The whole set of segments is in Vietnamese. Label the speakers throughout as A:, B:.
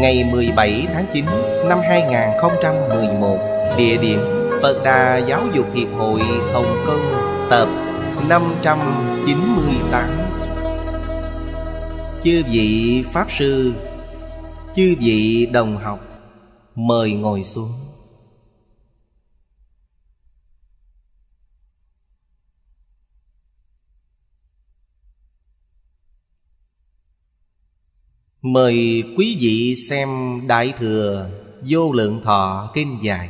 A: ngày 17 tháng 9 năm 2011, địa điểm Phật Đà Giáo dục Hiệp hội Hồng Kông, tập 598. Chư vị Pháp Sư, chư vị đồng học, mời ngồi xuống. Mời quý vị xem Đại Thừa Vô Lượng Thọ Kinh Giải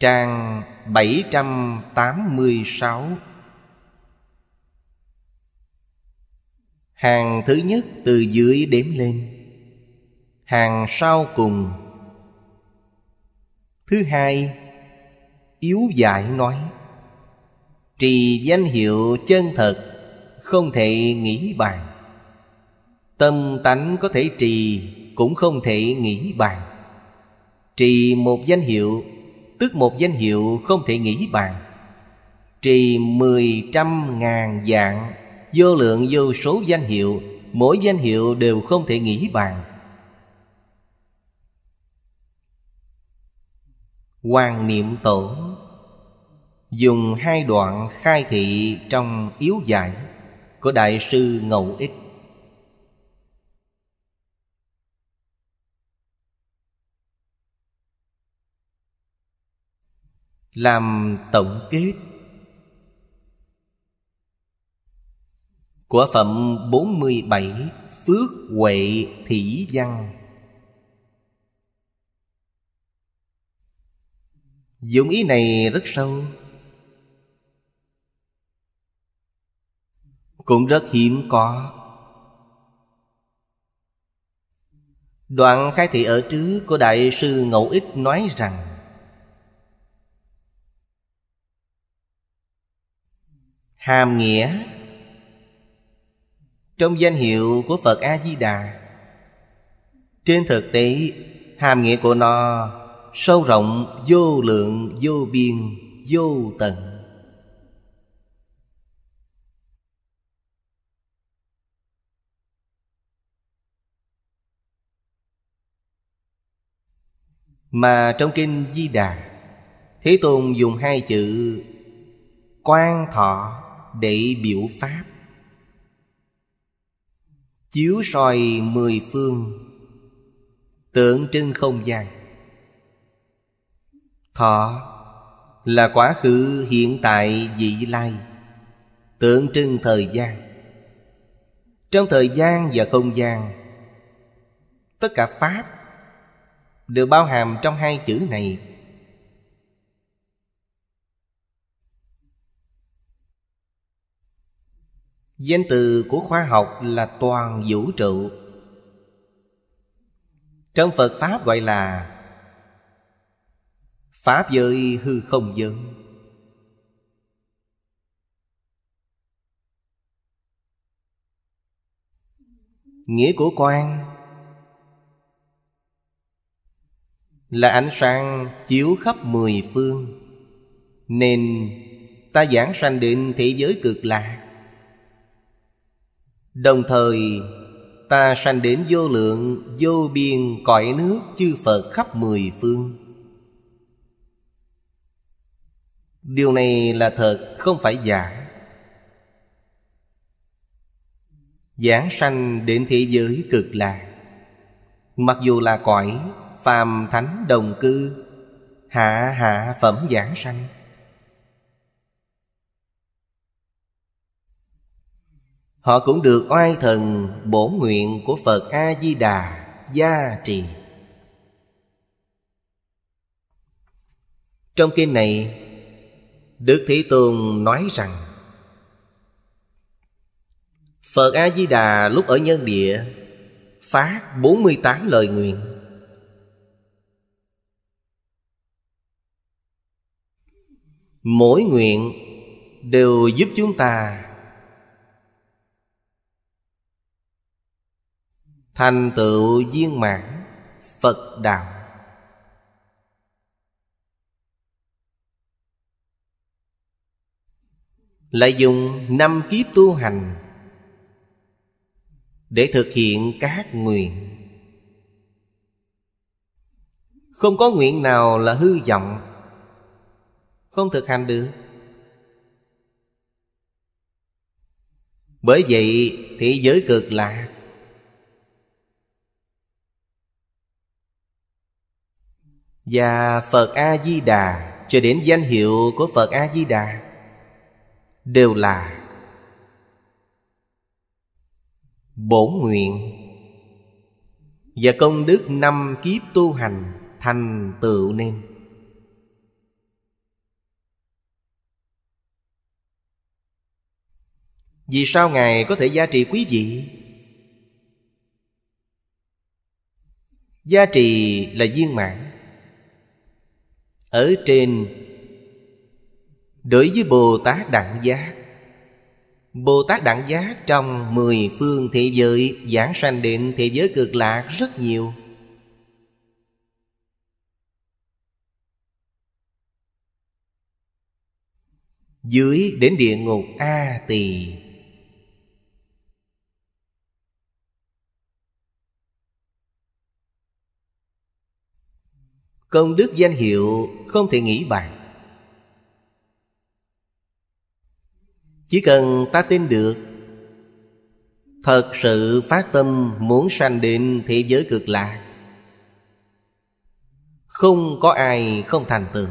A: Trang 786 Hàng thứ nhất từ dưới đếm lên Hàng sau cùng Thứ hai Yếu giải nói Trì danh hiệu chân thật Không thể nghĩ bàn Tâm tánh có thể trì Cũng không thể nghĩ bàn Trì một danh hiệu Tức một danh hiệu không thể nghĩ bàn Trì mười trăm ngàn dạng Vô lượng vô số danh hiệu Mỗi danh hiệu đều không thể nghĩ bàn Hoàng niệm tổ Dùng hai đoạn khai thị trong yếu giải Của Đại sư Ngẫu Ích làm tổng kết Của phẩm 47 Phước Huệ Thỷ Văn Dụng ý này rất sâu Cũng rất hiếm có Đoạn khai thị ở trước của Đại sư Ngẫu Ích nói rằng hàm nghĩa trong danh hiệu của phật a di đà trên thực tế hàm nghĩa của nó sâu rộng vô lượng vô biên vô tận Mà trong kinh Di Đà Thế Tôn dùng hai chữ Quan thọ để biểu pháp chiếu soi mười phương tượng trưng không gian thọ là quá khứ hiện tại vị lai tượng trưng thời gian trong thời gian và không gian tất cả pháp đều bao hàm trong hai chữ này Danh từ của khoa học là toàn vũ trụ Trong Phật Pháp gọi là Pháp giới hư không giới Nghĩa của quan Là ánh sáng chiếu khắp mười phương Nên ta giảng sanh định thế giới cực lạc Đồng thời ta sanh đến vô lượng vô biên cõi nước chư Phật khắp mười phương Điều này là thật không phải giả Giảng sanh đến thế giới cực lạc Mặc dù là cõi phàm thánh đồng cư Hạ hạ phẩm giảng sanh Họ cũng được oai thần bổ nguyện của Phật A-di-đà gia trì Trong kinh này Đức thị tường nói rằng Phật A-di-đà lúc ở nhân địa Phát 48 lời nguyện Mỗi nguyện đều giúp chúng ta thành tựu viên mãn phật đạo lại dùng năm kiếp tu hành để thực hiện các nguyện không có nguyện nào là hư vọng không thực hành được bởi vậy thế giới cực lạc và Phật A-di-đà cho đến danh hiệu của Phật A-di-đà đều là bổn nguyện và công đức năm kiếp tu hành thành tựu nên vì sao ngài có thể gia trì quý vị gia trì là viên mãn ở trên đối với bồ tát đẳng giác bồ tát đẳng giác trong mười phương thế giới giảng sanh định thế giới cực lạc rất nhiều dưới đến địa ngục a tỳ Công đức danh hiệu không thể nghĩ bàn Chỉ cần ta tin được Thật sự phát tâm muốn sanh định thế giới cực lạc Không có ai không thành tựu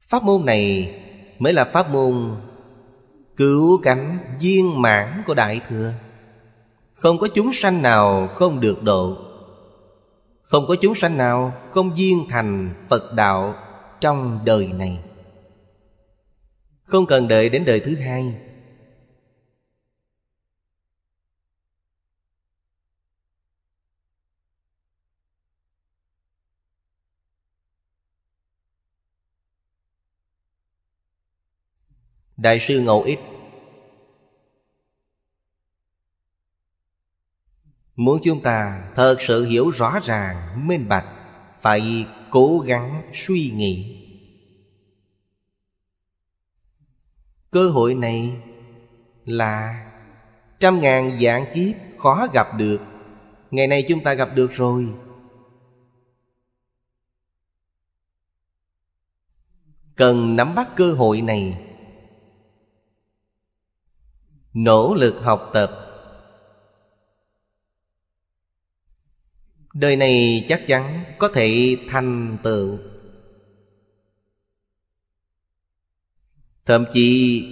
A: Pháp môn này mới là pháp môn Cứu cánh viên mãn của Đại Thừa không có chúng sanh nào không được độ Không có chúng sanh nào không viên thành Phật đạo trong đời này Không cần đợi đến đời thứ hai Đại sư Ngẫu Ích Muốn chúng ta thật sự hiểu rõ ràng, minh bạch Phải cố gắng suy nghĩ Cơ hội này là trăm ngàn dạng kiếp khó gặp được Ngày nay chúng ta gặp được rồi Cần nắm bắt cơ hội này Nỗ lực học tập Đời này chắc chắn có thể thành tựu Thậm chí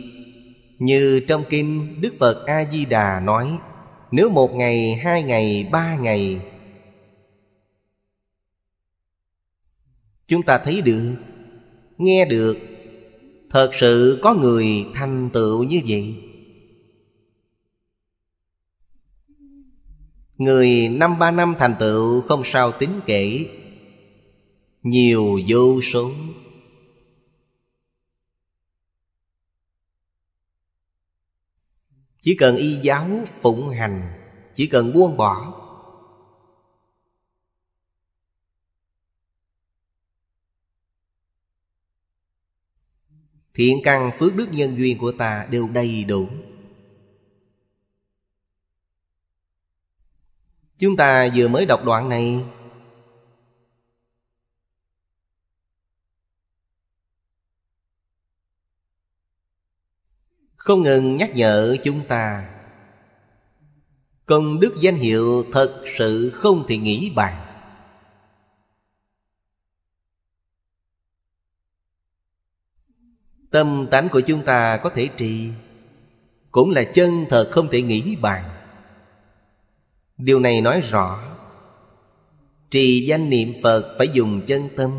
A: như trong kinh Đức Phật A-di-đà nói Nếu một ngày, hai ngày, ba ngày Chúng ta thấy được, nghe được Thật sự có người thành tựu như vậy Người năm ba năm thành tựu không sao tính kể Nhiều vô số Chỉ cần y giáo phụng hành Chỉ cần buông bỏ Thiện căn phước đức nhân duyên của ta đều đầy đủ Chúng ta vừa mới đọc đoạn này Không ngừng nhắc nhở chúng ta Công đức danh hiệu thật sự không thể nghĩ bàn Tâm tánh của chúng ta có thể trì Cũng là chân thật không thể nghĩ bàn điều này nói rõ trì danh niệm phật phải dùng chân tâm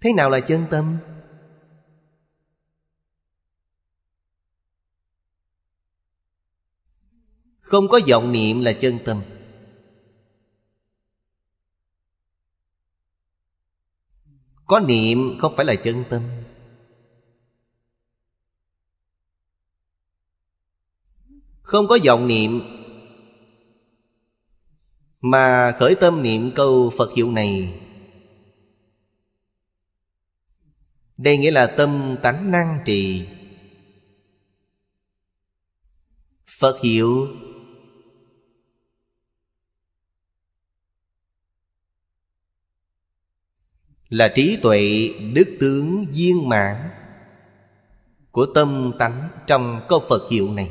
A: thế nào là chân tâm không có vọng niệm là chân tâm có niệm không phải là chân tâm Không có vọng niệm Mà khởi tâm niệm câu Phật hiệu này Đây nghĩa là tâm tánh năng trì Phật hiệu Là trí tuệ đức tướng viên mãn Của tâm tánh trong câu Phật hiệu này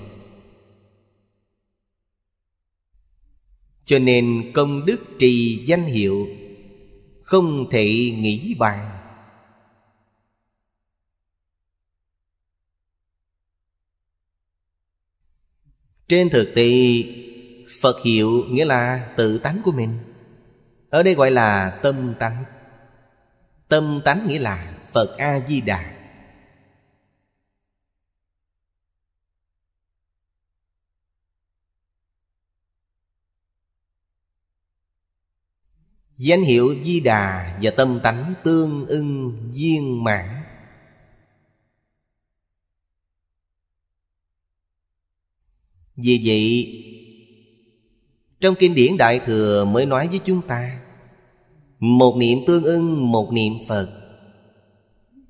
A: cho nên công đức trì danh hiệu không thể nghĩ bàn trên thực tế phật hiệu nghĩa là tự tánh của mình ở đây gọi là tâm tánh tâm tánh nghĩa là phật a di đà Danh hiệu Di Đà và tâm tánh tương ưng viên mãn Vì vậy Trong kinh điển Đại Thừa mới nói với chúng ta Một niệm tương ưng một niệm Phật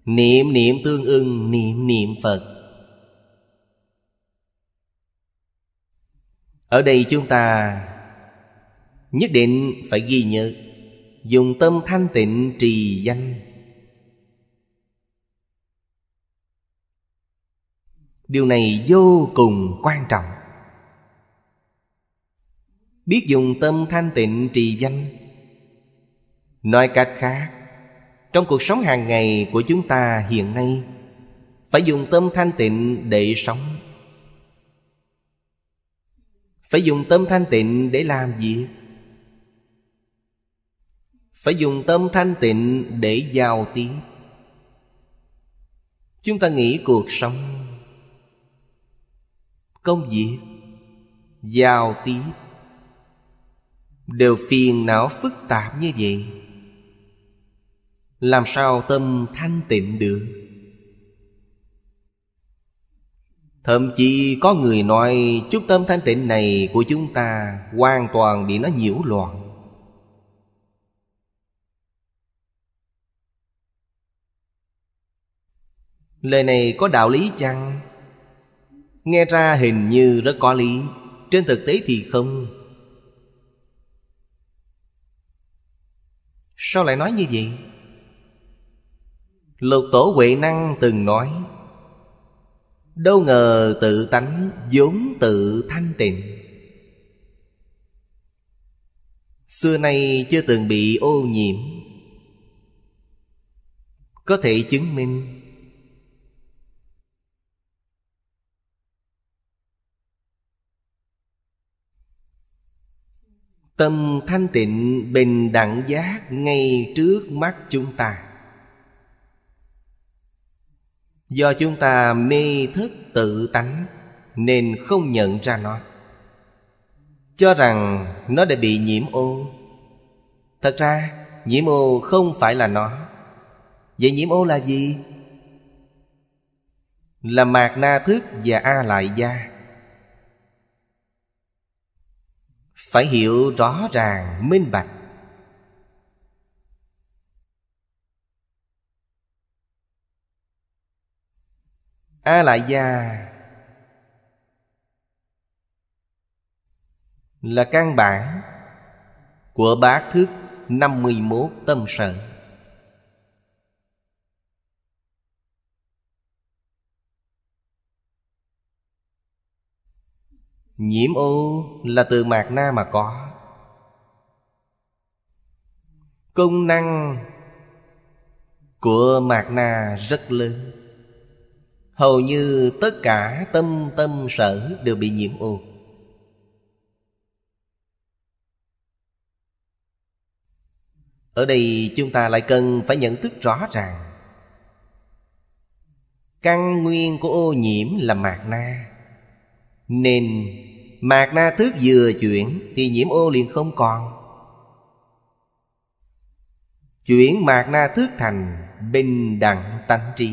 A: Niệm niệm tương ưng niệm niệm Phật Ở đây chúng ta Nhất định phải ghi nhớ dùng tâm thanh tịnh trì danh điều này vô cùng quan trọng biết dùng tâm thanh tịnh trì danh nói cách khác trong cuộc sống hàng ngày của chúng ta hiện nay phải dùng tâm thanh tịnh để sống phải dùng tâm thanh tịnh để làm việc phải dùng tâm thanh tịnh để giao tiếp chúng ta nghĩ cuộc sống công việc giao tiếp đều phiền não phức tạp như vậy làm sao tâm thanh tịnh được thậm chí có người nói chút tâm thanh tịnh này của chúng ta hoàn toàn bị nó nhiễu loạn Lời này có đạo lý chăng? Nghe ra hình như rất có lý Trên thực tế thì không Sao lại nói như vậy? Lục tổ Huệ Năng từng nói Đâu ngờ tự tánh vốn tự thanh tịnh Xưa nay chưa từng bị ô nhiễm Có thể chứng minh tâm thanh tịnh bình đẳng giác ngay trước mắt chúng ta do chúng ta mê thức tự tánh nên không nhận ra nó cho rằng nó đã bị nhiễm ô thật ra nhiễm ô không phải là nó vậy nhiễm ô là gì là mạt na thức và a lại da phải hiểu rõ ràng minh bạch a lại gia là căn bản của bát thức 51 tâm sở Nhiễm ô là từ mạt na mà có Công năng của mạt na rất lớn Hầu như tất cả tâm tâm sở đều bị nhiễm ô Ở đây chúng ta lại cần phải nhận thức rõ ràng Căn nguyên của ô nhiễm là mạt na nên mạc na tước vừa chuyển Thì nhiễm ô liền không còn Chuyển mạc na tước thành Bình đẳng tánh tri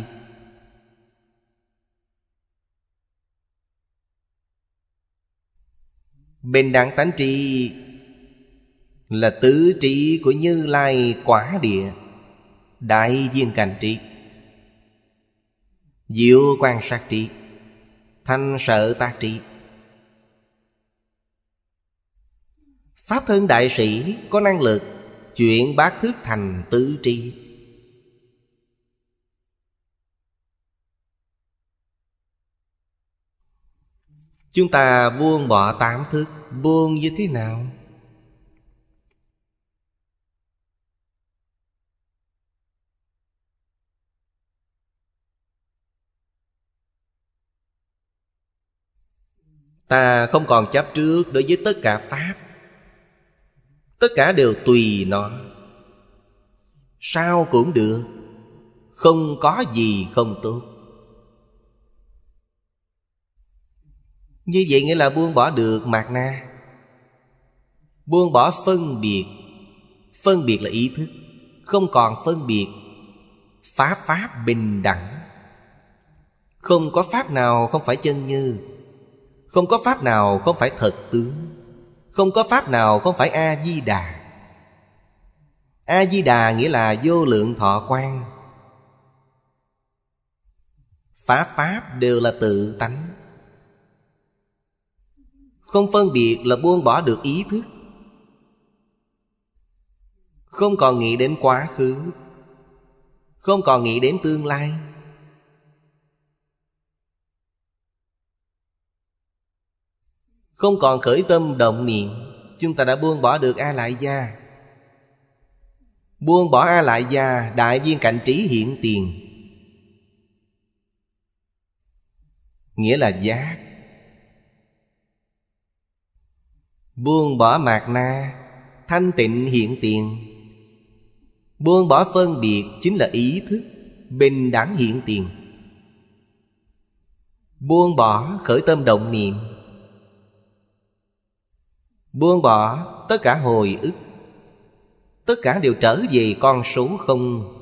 A: Bình đẳng tánh tri Là tứ trí của Như Lai quả địa Đại viên cảnh trí Diệu quan sát trí Thành sợ ta trí Pháp thân đại sĩ có năng lực chuyển bát thước thành tứ tri Chúng ta buông bỏ tám thước Buông như thế nào? ta không còn chấp trước đối với tất cả pháp tất cả đều tùy nó sao cũng được không có gì không tốt như vậy nghĩa là buông bỏ được mạt na buông bỏ phân biệt phân biệt là ý thức không còn phân biệt phá pháp bình đẳng không có pháp nào không phải chân như không có pháp nào không phải thật tướng Không có pháp nào không phải A-di-đà A-di-đà nghĩa là vô lượng thọ quan Pháp Pháp đều là tự tánh Không phân biệt là buông bỏ được ý thức Không còn nghĩ đến quá khứ Không còn nghĩ đến tương lai Không còn khởi tâm động niệm Chúng ta đã buông bỏ được A Lại Gia Buông bỏ A Lại Gia Đại viên cảnh trí hiện tiền Nghĩa là giác Buông bỏ mạc na Thanh tịnh hiện tiền Buông bỏ phân biệt Chính là ý thức Bình đẳng hiện tiền Buông bỏ khởi tâm động niệm buông bỏ tất cả hồi ức tất cả đều trở về con số không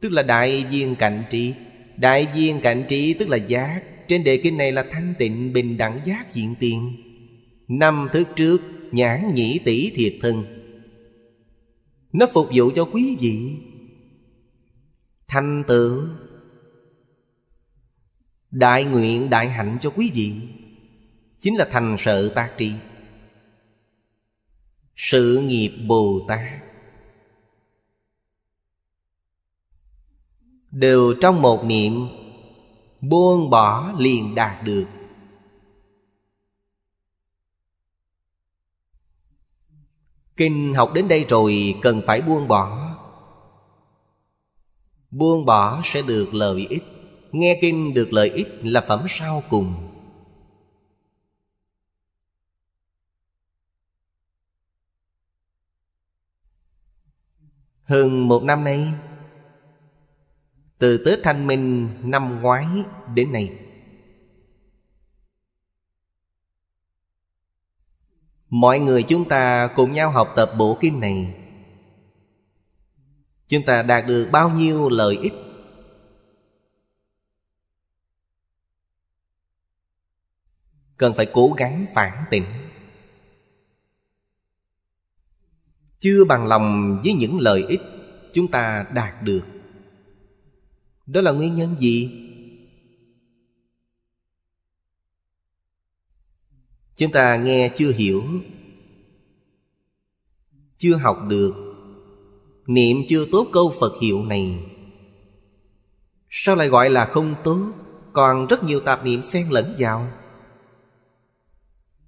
A: tức là đại viên cảnh trí đại viên cảnh trí tức là giác trên đề kinh này là thanh tịnh bình đẳng giác diện tiền năm thước trước nhãn nhĩ tỷ thiệt thân nó phục vụ cho quý vị thanh tựu đại nguyện đại hạnh cho quý vị chính là thành sự tác tri sự nghiệp bồ tát đều trong một niệm buông bỏ liền đạt được kinh học đến đây rồi cần phải buông bỏ buông bỏ sẽ được lợi ích nghe kinh được lợi ích là phẩm sau cùng Hơn một năm nay Từ Tết Thanh Minh năm ngoái đến nay Mọi người chúng ta cùng nhau học tập bộ kinh này Chúng ta đạt được bao nhiêu lợi ích Cần phải cố gắng phản tỉnh chưa bằng lòng với những lợi ích chúng ta đạt được đó là nguyên nhân gì chúng ta nghe chưa hiểu chưa học được niệm chưa tốt câu phật hiệu này sao lại gọi là không tốt còn rất nhiều tạp niệm xen lẫn vào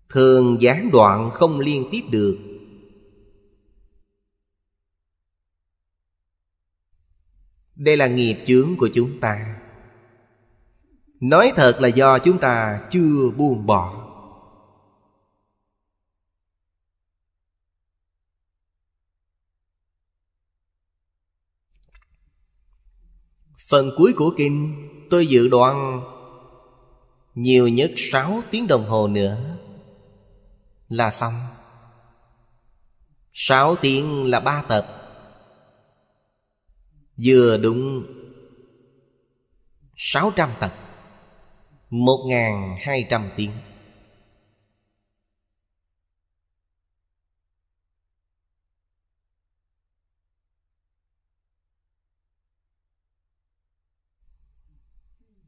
A: thường gián đoạn không liên tiếp được đây là nghiệp chướng của chúng ta nói thật là do chúng ta chưa buông bỏ phần cuối của kinh tôi dự đoán nhiều nhất 6 tiếng đồng hồ nữa là xong 6 tiếng là 3 tập Vừa đúng 600 tầng 1.200 tiếng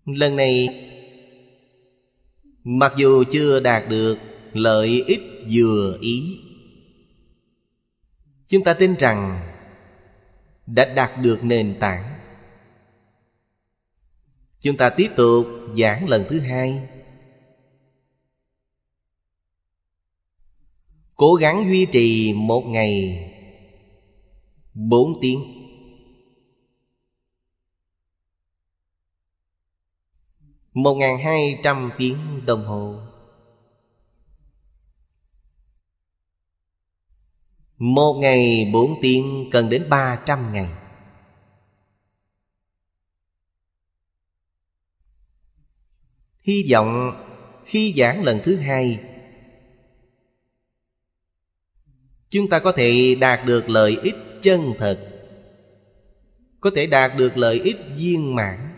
A: Lần này Mặc dù chưa đạt được lợi ích vừa ý Chúng ta tin rằng đã đạt được nền tảng chúng ta tiếp tục giảng lần thứ hai cố gắng duy trì một ngày bốn tiếng một ngàn hai trăm tiếng đồng hồ Một ngày bốn tiếng cần đến ba trăm ngày Hy vọng khi giảng lần thứ hai Chúng ta có thể đạt được lợi ích chân thật Có thể đạt được lợi ích viên mãn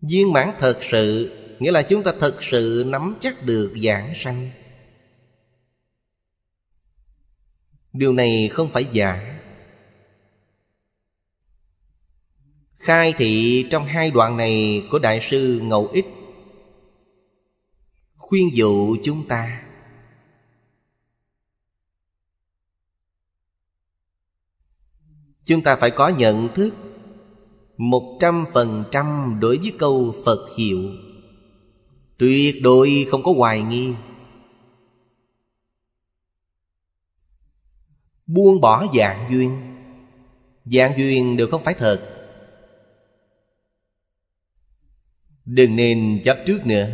A: Viên mãn thật sự Nghĩa là chúng ta thật sự nắm chắc được giảng sanh Điều này không phải giả Khai thị trong hai đoạn này của Đại sư ngẫu Ích Khuyên dụ chúng ta Chúng ta phải có nhận thức một trăm phần trăm đối với câu Phật hiệu Tuyệt đối không có hoài nghi buông bỏ dạng duyên dạng duyên đều không phải thật đừng nên chấp trước nữa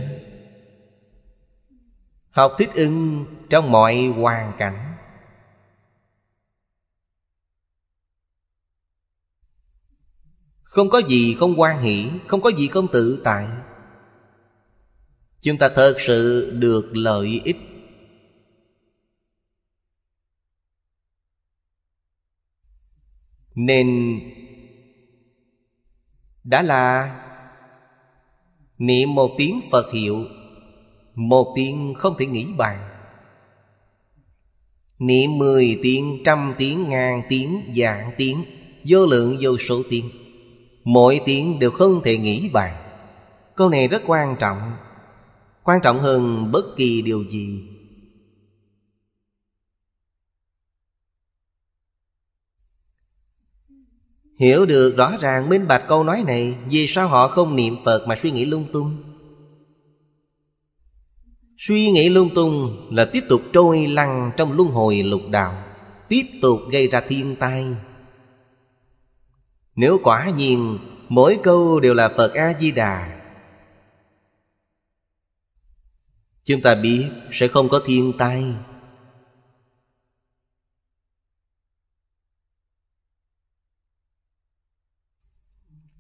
A: học thích ứng trong mọi hoàn cảnh không có gì không quan hỷ không có gì không tự tại chúng ta thật sự được lợi ích nên đã là niệm một tiếng phật hiệu một tiếng không thể nghĩ bàn Niệm mười tiếng, trăm tiếng, ngàn tiếng, vạn tiếng Vô lượng vô số tiếng Mỗi tiếng đều không thể nghĩ bàn Câu này rất quan trọng Quan trọng hơn bất kỳ điều gì Hiểu được rõ ràng minh bạch câu nói này Vì sao họ không niệm Phật mà suy nghĩ lung tung Suy nghĩ lung tung là tiếp tục trôi lăn trong luân hồi lục đạo Tiếp tục gây ra thiên tai Nếu quả nhiên mỗi câu đều là Phật A-di-đà Chúng ta biết sẽ không có thiên tai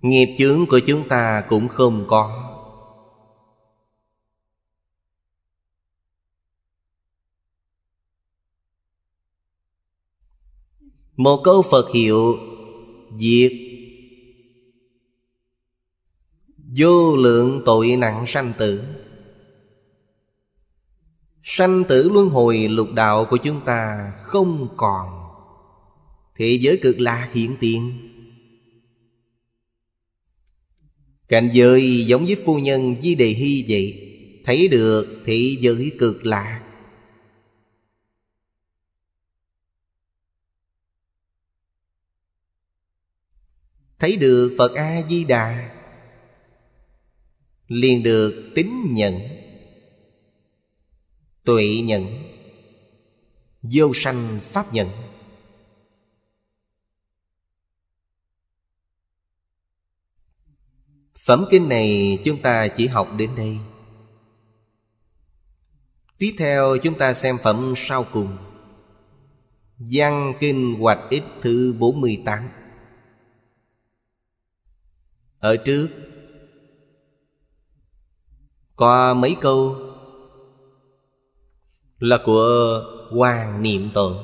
A: Nghiệp chướng của chúng ta cũng không có Một câu Phật hiệu Diệt Vô lượng tội nặng sanh tử Sanh tử luân hồi lục đạo của chúng ta không còn Thế giới cực lạc hiện tiền Cảnh giới giống với phu nhân Di Đề Hy vậy Thấy được thì giới cực lạ Thấy được Phật A-di-đà liền được tín nhận tuệ nhận vô sanh pháp nhận Phẩm kinh này chúng ta chỉ học đến đây Tiếp theo chúng ta xem phẩm sau cùng văn Kinh Hoạch Ích thứ 48 Ở trước Có mấy câu Là của Hoàng Niệm Tồn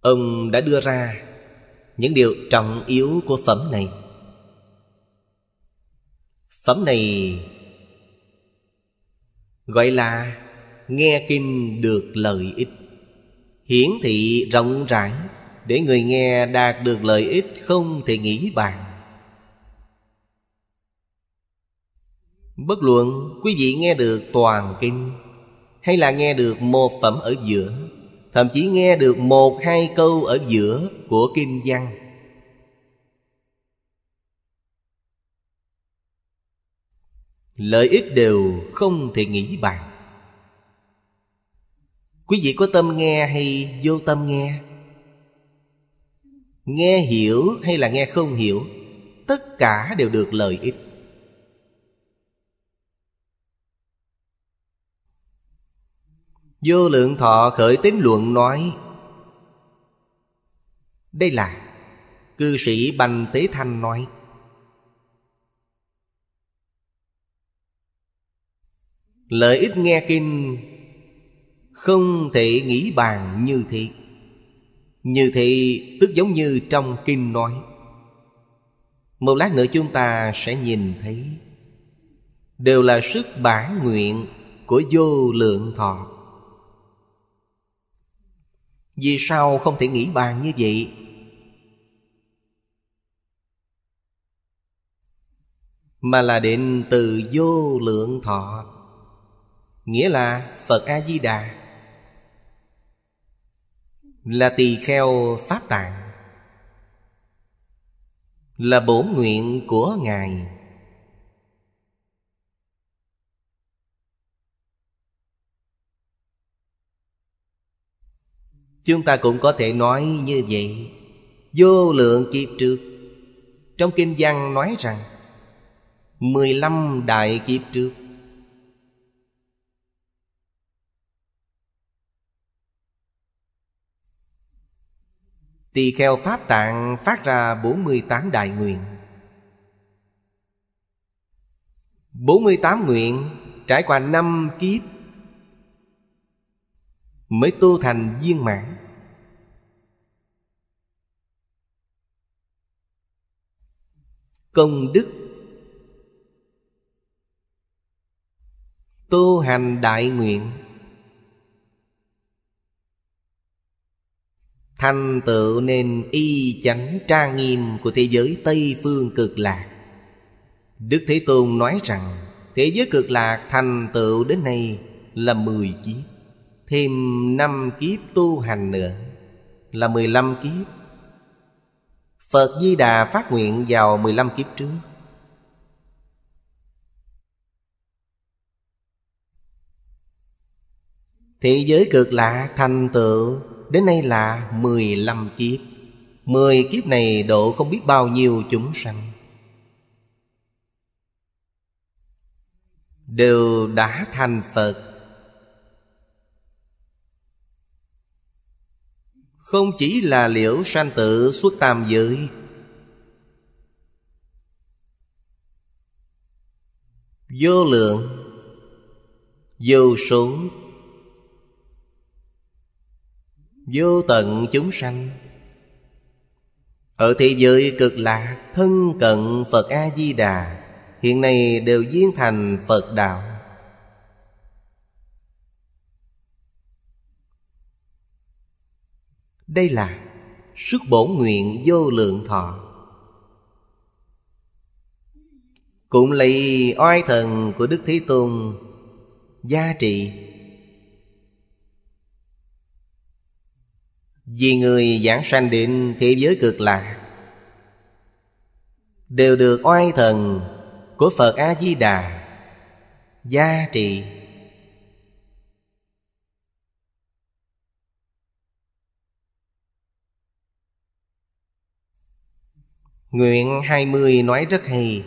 A: Ông đã đưa ra những điều trọng yếu của phẩm này Phẩm này gọi là nghe kinh được lợi ích hiển thị rộng rãi để người nghe đạt được lợi ích không thể nghĩ bàn bất luận quý vị nghe được toàn kinh hay là nghe được một phẩm ở giữa thậm chí nghe được một hai câu ở giữa của kinh văn lợi ích đều không thể nghĩ bàn quý vị có tâm nghe hay vô tâm nghe nghe hiểu hay là nghe không hiểu tất cả đều được lợi ích vô lượng thọ khởi tính luận nói đây là cư sĩ bành tế thanh nói Lợi ích nghe kinh Không thể nghĩ bàn như thị Như thị tức giống như trong kinh nói Một lát nữa chúng ta sẽ nhìn thấy Đều là sức bản nguyện của vô lượng thọ Vì sao không thể nghĩ bàn như vậy Mà là định từ vô lượng thọ nghĩa là phật a di đà là tỳ kheo pháp tạng là bổ nguyện của ngài chúng ta cũng có thể nói như vậy vô lượng kiếp trước trong kinh văn nói rằng mười lăm đại kiếp trước tỳ kheo pháp tạng phát ra 48 đại nguyện 48 nguyện trải qua năm kiếp mới tu thành viên mãn công đức tu hành đại nguyện thành tựu nên y chánh trang nghiêm của thế giới tây phương cực lạc đức thế tôn nói rằng thế giới cực lạc thành tựu đến nay là mười kiếp thêm năm kiếp tu hành nữa là mười lăm kiếp phật di đà phát nguyện vào mười lăm kiếp trước thế giới cực lạc thành tựu Đến nay là 15 kiếp Mười kiếp này độ không biết bao nhiêu chúng sanh Đều đã thành Phật Không chỉ là liễu sanh tự xuất tam giới Vô lượng Vô số vô tận chúng sanh ở thế giới cực lạc thân cận phật a di đà hiện nay đều viên thành phật đạo đây là sức bổ nguyện vô lượng thọ cũng lấy oai thần của đức thế tôn gia trị Vì người giảng sanh định thế giới cực lạ Đều được oai thần của Phật A-di-đà Gia trị Nguyện 20 nói rất hay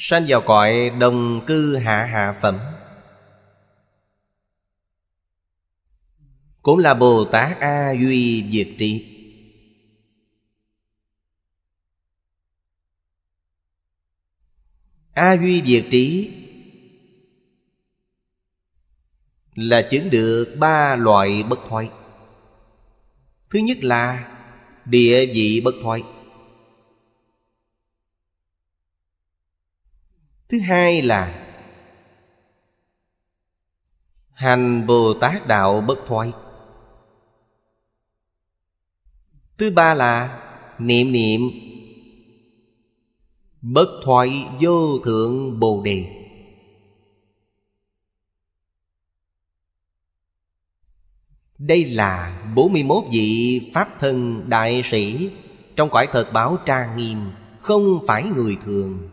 A: Sanh vào cõi đồng cư hạ hạ phẩm Cũng là Bồ Tát A Duy Diệt Trị A Duy Diệt Trí Là chứng được ba loại bất thoái Thứ nhất là địa vị bất thoái thứ hai là hành bồ tát đạo bất thoái thứ ba là niệm niệm bất thoại vô thượng bồ đề đây là 41 vị pháp thân đại sĩ trong cõi thật báo trang nghiêm không phải người thường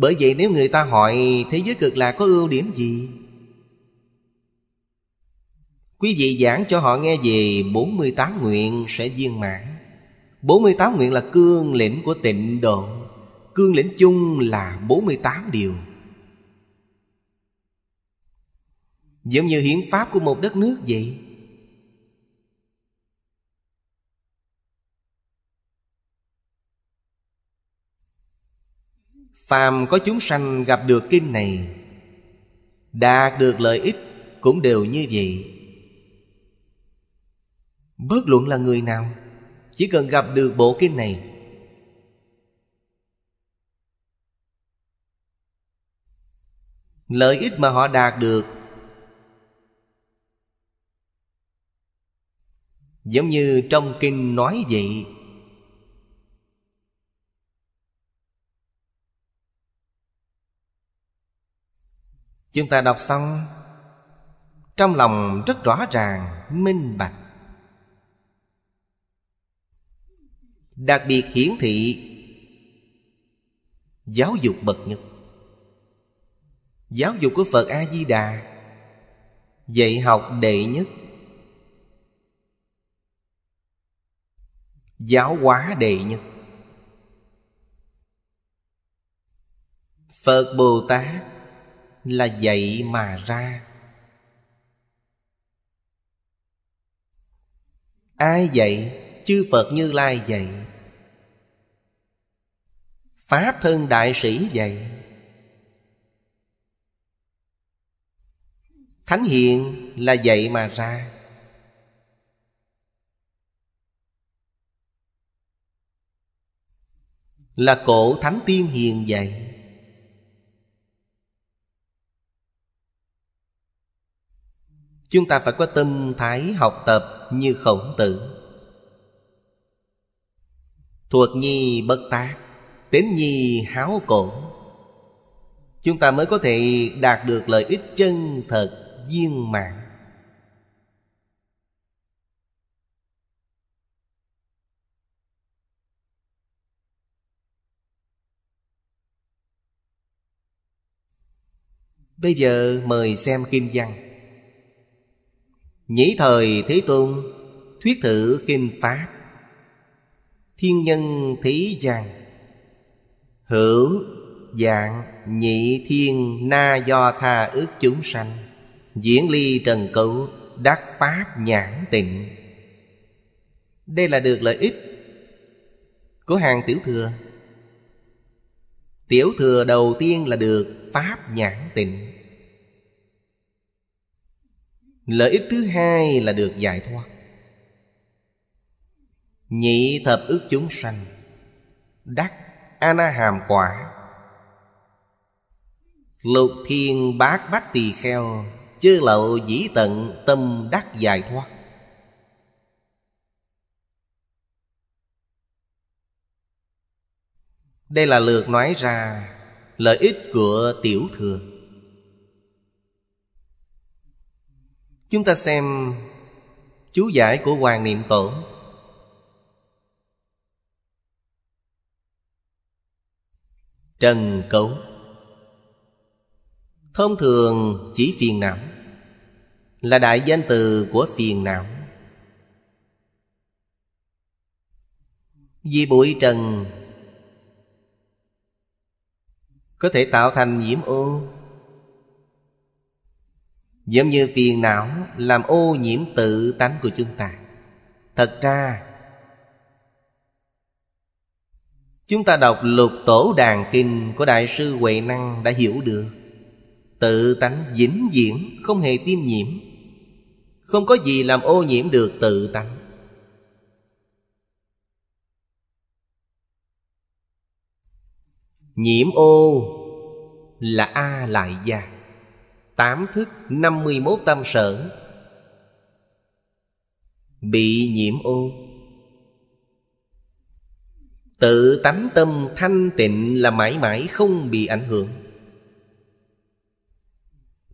A: Bởi vậy nếu người ta hỏi thế giới cực lạc có ưu điểm gì? Quý vị giảng cho họ nghe về 48 nguyện sẽ viên mãn 48 nguyện là cương lĩnh của tịnh độ Cương lĩnh chung là 48 điều Giống như hiến pháp của một đất nước vậy phàm có chúng sanh gặp được kinh này đạt được lợi ích cũng đều như vậy bất luận là người nào chỉ cần gặp được bộ kinh này lợi ích mà họ đạt được giống như trong kinh nói vậy Chúng ta đọc xong Trong lòng rất rõ ràng, minh bạch Đặc biệt hiển thị Giáo dục bậc nhất Giáo dục của Phật A-di-đà Dạy học đệ nhất Giáo hóa đệ nhất Phật Bồ Tát là dạy mà ra ai dạy chư phật như lai dạy pháp thân đại sĩ dạy thánh hiền là dạy mà ra là cổ thánh tiên hiền dạy chúng ta phải có tâm thái học tập như khổng tử thuộc nhi bất tác tính nhi háo cổ chúng ta mới có thể đạt được lợi ích chân thật viên mãn bây giờ mời xem kim văn Nhĩ thời Thế Tôn Thuyết thử Kinh Pháp Thiên nhân thí giang Hữu dạng nhị thiên na do tha ước chúng sanh Diễn ly trần cựu đắc pháp nhãn tịnh Đây là được lợi ích của hàng tiểu thừa Tiểu thừa đầu tiên là được pháp nhãn tịnh lợi ích thứ hai là được giải thoát nhị thập ức chúng sanh đắc a hàm quả lục thiên bát bát tỳ kheo chư lậu dĩ tận tâm đắc giải thoát đây là lượt nói ra lợi ích của tiểu thừa chúng ta xem chú giải của hoàng niệm tổ trần cấu thông thường chỉ phiền não là đại danh từ của phiền não vì bụi trần có thể tạo thành nhiễm ô Giống như phiền não làm ô nhiễm tự tánh của chúng ta Thật ra Chúng ta đọc lục tổ đàn kinh của Đại sư Huệ Năng đã hiểu được Tự tánh vĩnh viễn không hề tiêm nhiễm Không có gì làm ô nhiễm được tự tánh Nhiễm ô là A lại gia tám thức năm mươi mốt tâm sở bị nhiễm ô tự tánh tâm thanh tịnh là mãi mãi không bị ảnh hưởng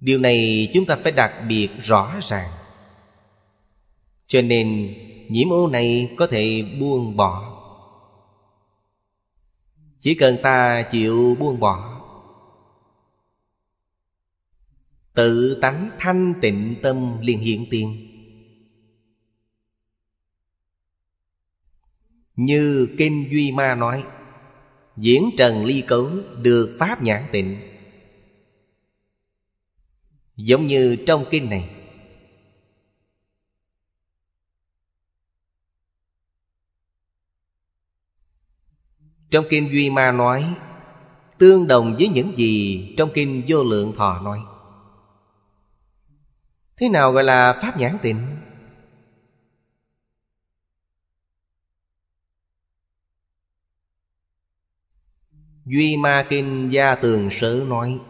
A: điều này chúng ta phải đặc biệt rõ ràng cho nên nhiễm ô này có thể buông bỏ chỉ cần ta chịu buông bỏ tự tánh thanh tịnh tâm liền hiện tiền như kinh duy ma nói diễn trần ly cấu được pháp nhãn tịnh giống như trong kinh này trong kinh duy ma nói tương đồng với những gì trong kinh vô lượng thọ nói Thế nào gọi là pháp nhãn tịnh? Duy Ma Kinh Gia Tường Sớ nói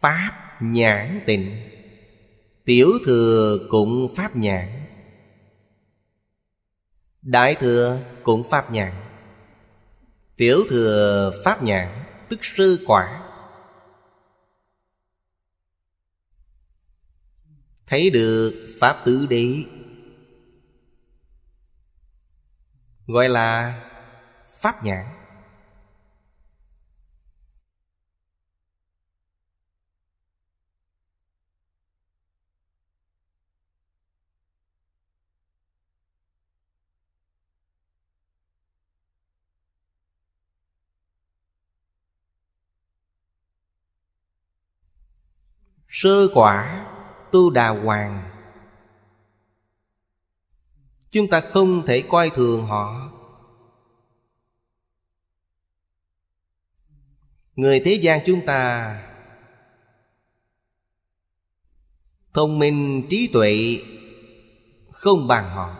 A: Pháp nhãn tịnh Tiểu thừa cũng pháp nhãn Đại thừa cũng pháp nhãn Tiểu thừa pháp nhãn tức sư quả Thấy được pháp tứ đế Gọi là pháp nhãn Sơ quả tu đà hoàng Chúng ta không thể coi thường họ Người thế gian chúng ta Thông minh trí tuệ Không bằng họ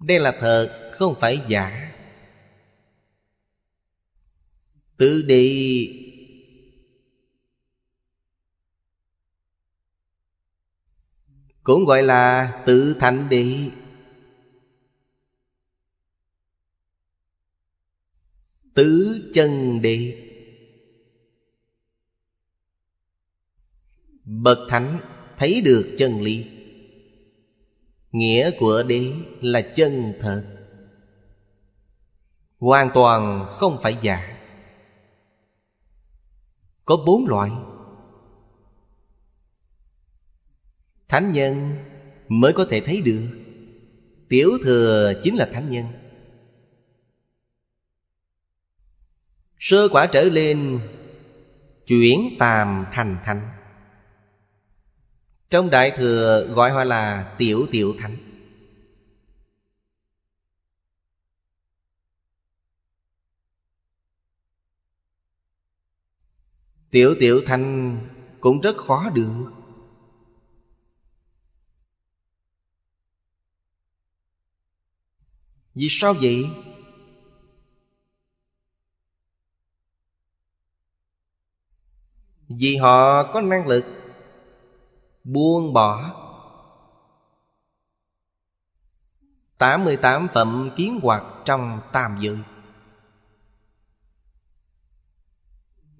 A: Đây là thật không phải giả Tự đi Cũng gọi là tự thành đi Tứ chân đi Bậc thánh thấy được chân lý Nghĩa của đế là chân thật Hoàn toàn không phải giả có bốn loại Thánh nhân mới có thể thấy được Tiểu thừa chính là thánh nhân Sơ quả trở lên Chuyển phàm thành thánh Trong Đại Thừa gọi họ là Tiểu Tiểu Thánh Tiểu tiểu thanh cũng rất khó được Vì sao vậy? Vì họ có năng lực Buông bỏ 88 phẩm kiến hoạt trong tam giới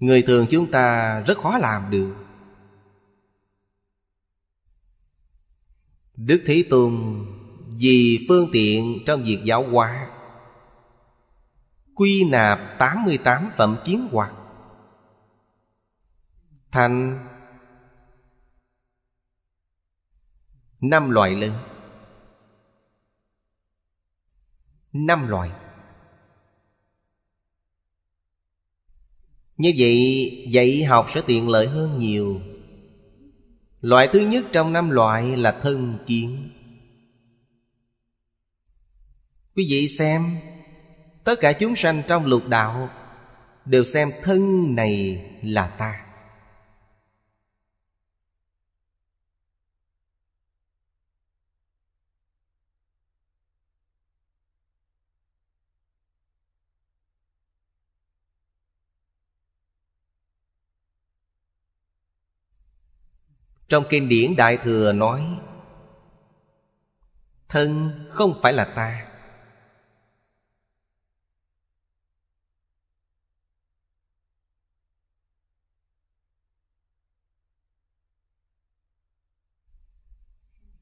A: người thường chúng ta rất khó làm được đức thế tôn vì phương tiện trong việc giáo hóa quy nạp 88 phẩm chiến hoặc thành năm loại lớn năm loại Như vậy dạy học sẽ tiện lợi hơn nhiều Loại thứ nhất trong năm loại là thân kiến Quý vị xem Tất cả chúng sanh trong lục đạo Đều xem thân này là ta Trong kinh điển Đại Thừa nói Thân không phải là ta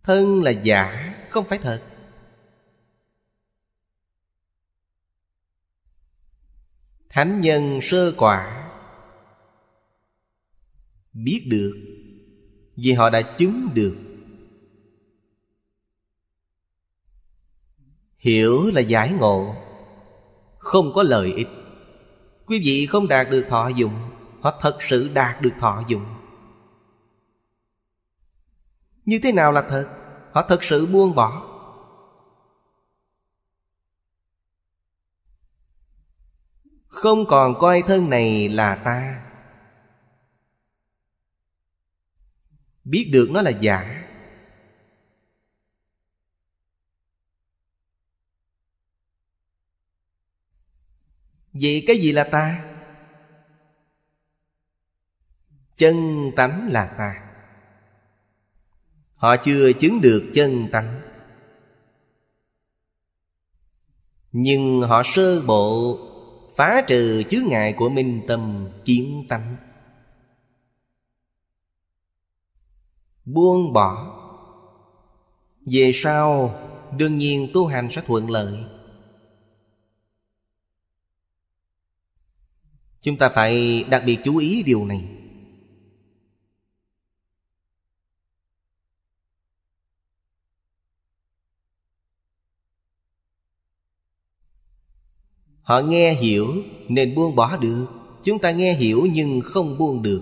A: Thân là giả, không phải thật Thánh nhân sơ quả Biết được vì họ đã chứng được hiểu là giải ngộ không có lợi ích quý vị không đạt được thọ dụng họ thật sự đạt được thọ dụng như thế nào là thật họ thật sự buông bỏ không còn coi thân này là ta biết được nó là giả vậy cái gì là ta chân tánh là ta họ chưa chứng được chân tánh nhưng họ sơ bộ phá trừ chướng ngại của minh tâm kiến tánh buông bỏ về sau đương nhiên tu hành sẽ thuận lợi chúng ta phải đặc biệt chú ý điều này họ nghe hiểu nên buông bỏ được chúng ta nghe hiểu nhưng không buông được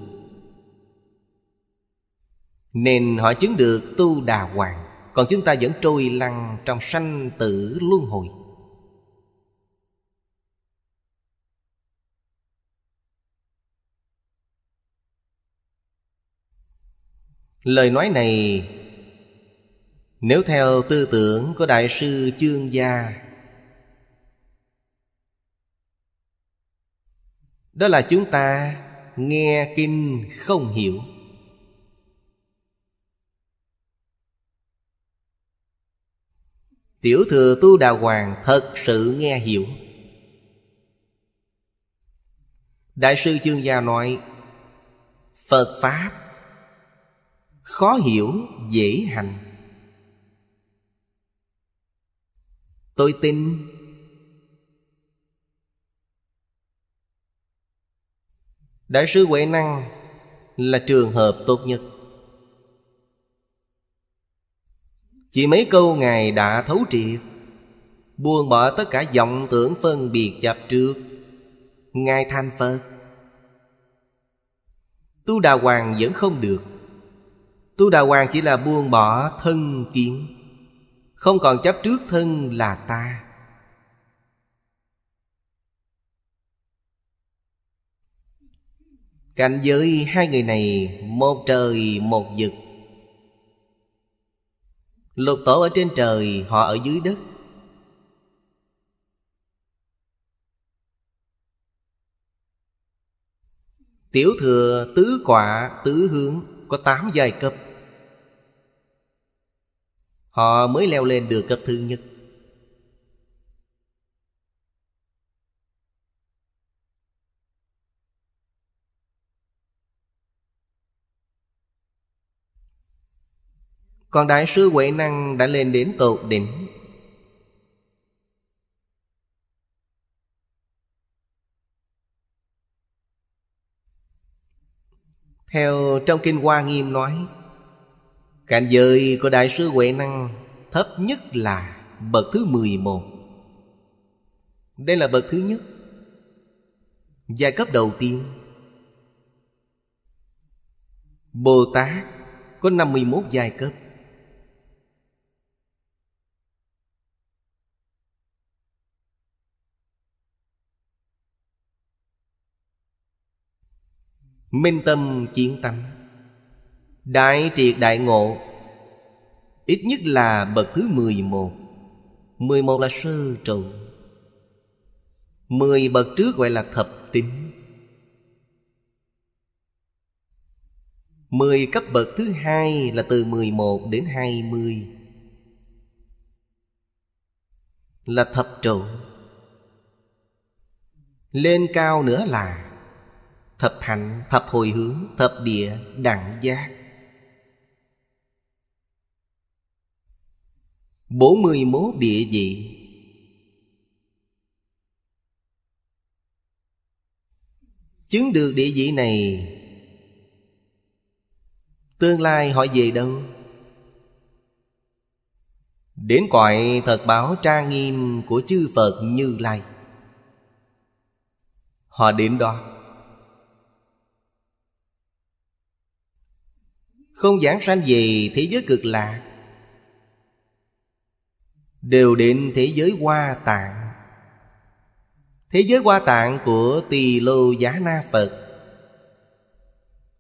A: nên họ chứng được tu đà hoàng Còn chúng ta vẫn trôi lăn trong sanh tử luân hồi Lời nói này Nếu theo tư tưởng của Đại sư Chương Gia Đó là chúng ta nghe kinh không hiểu Tiểu thừa tu đà hoàng thật sự nghe hiểu Đại sư chương gia nói Phật Pháp Khó hiểu, dễ hành Tôi tin Đại sư Huệ Năng là trường hợp tốt nhất Chỉ mấy câu Ngài đã thấu triệt Buông bỏ tất cả vọng tưởng phân biệt chập trước Ngài thành Phật Tu Đà Hoàng vẫn không được Tu Đà Hoàng chỉ là buông bỏ thân kiến Không còn chấp trước thân là ta Cảnh giới hai người này Một trời một vực Lục tổ ở trên trời Họ ở dưới đất Tiểu thừa tứ quả tứ hướng Có tám giai cấp Họ mới leo lên được cấp thứ nhất Còn Đại sư Huệ Năng đã lên đến tột đỉnh Theo trong Kinh Hoa Nghiêm nói Cảnh giới của Đại sư Huệ Năng Thấp nhất là bậc thứ 11 Đây là bậc thứ nhất Giai cấp đầu tiên Bồ Tát có 51 giai cấp Minh tâm chiến tâm Đại triệt đại ngộ Ít nhất là bậc thứ mười một mười một là sơ trụ mười bậc trước gọi là thập tính mười cấp bậc thứ hai là từ mười một đến hai mươi Là thập trụ Lên cao nữa là thập hạnh thập hồi hướng thập địa đẳng giác 41 địa vị Chứng được địa vị này Tương lai họ về đâu? Đến cõi thật báo trang nghiêm của chư Phật Như Lai Họ đến đó Không giảng sanh về thế giới cực lạ Đều đến thế giới hoa tạng Thế giới hoa tạng của Tỳ Lô Giá Na Phật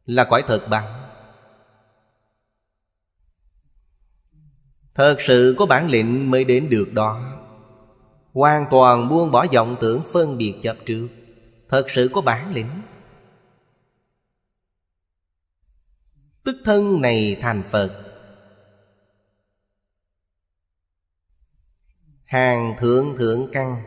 A: Là quả thật bằng Thật sự có bản lĩnh mới đến được đó Hoàn toàn buông bỏ vọng tưởng phân biệt chấp trước Thật sự có bản lĩnh tức thân này thành phật hàng thượng thượng căn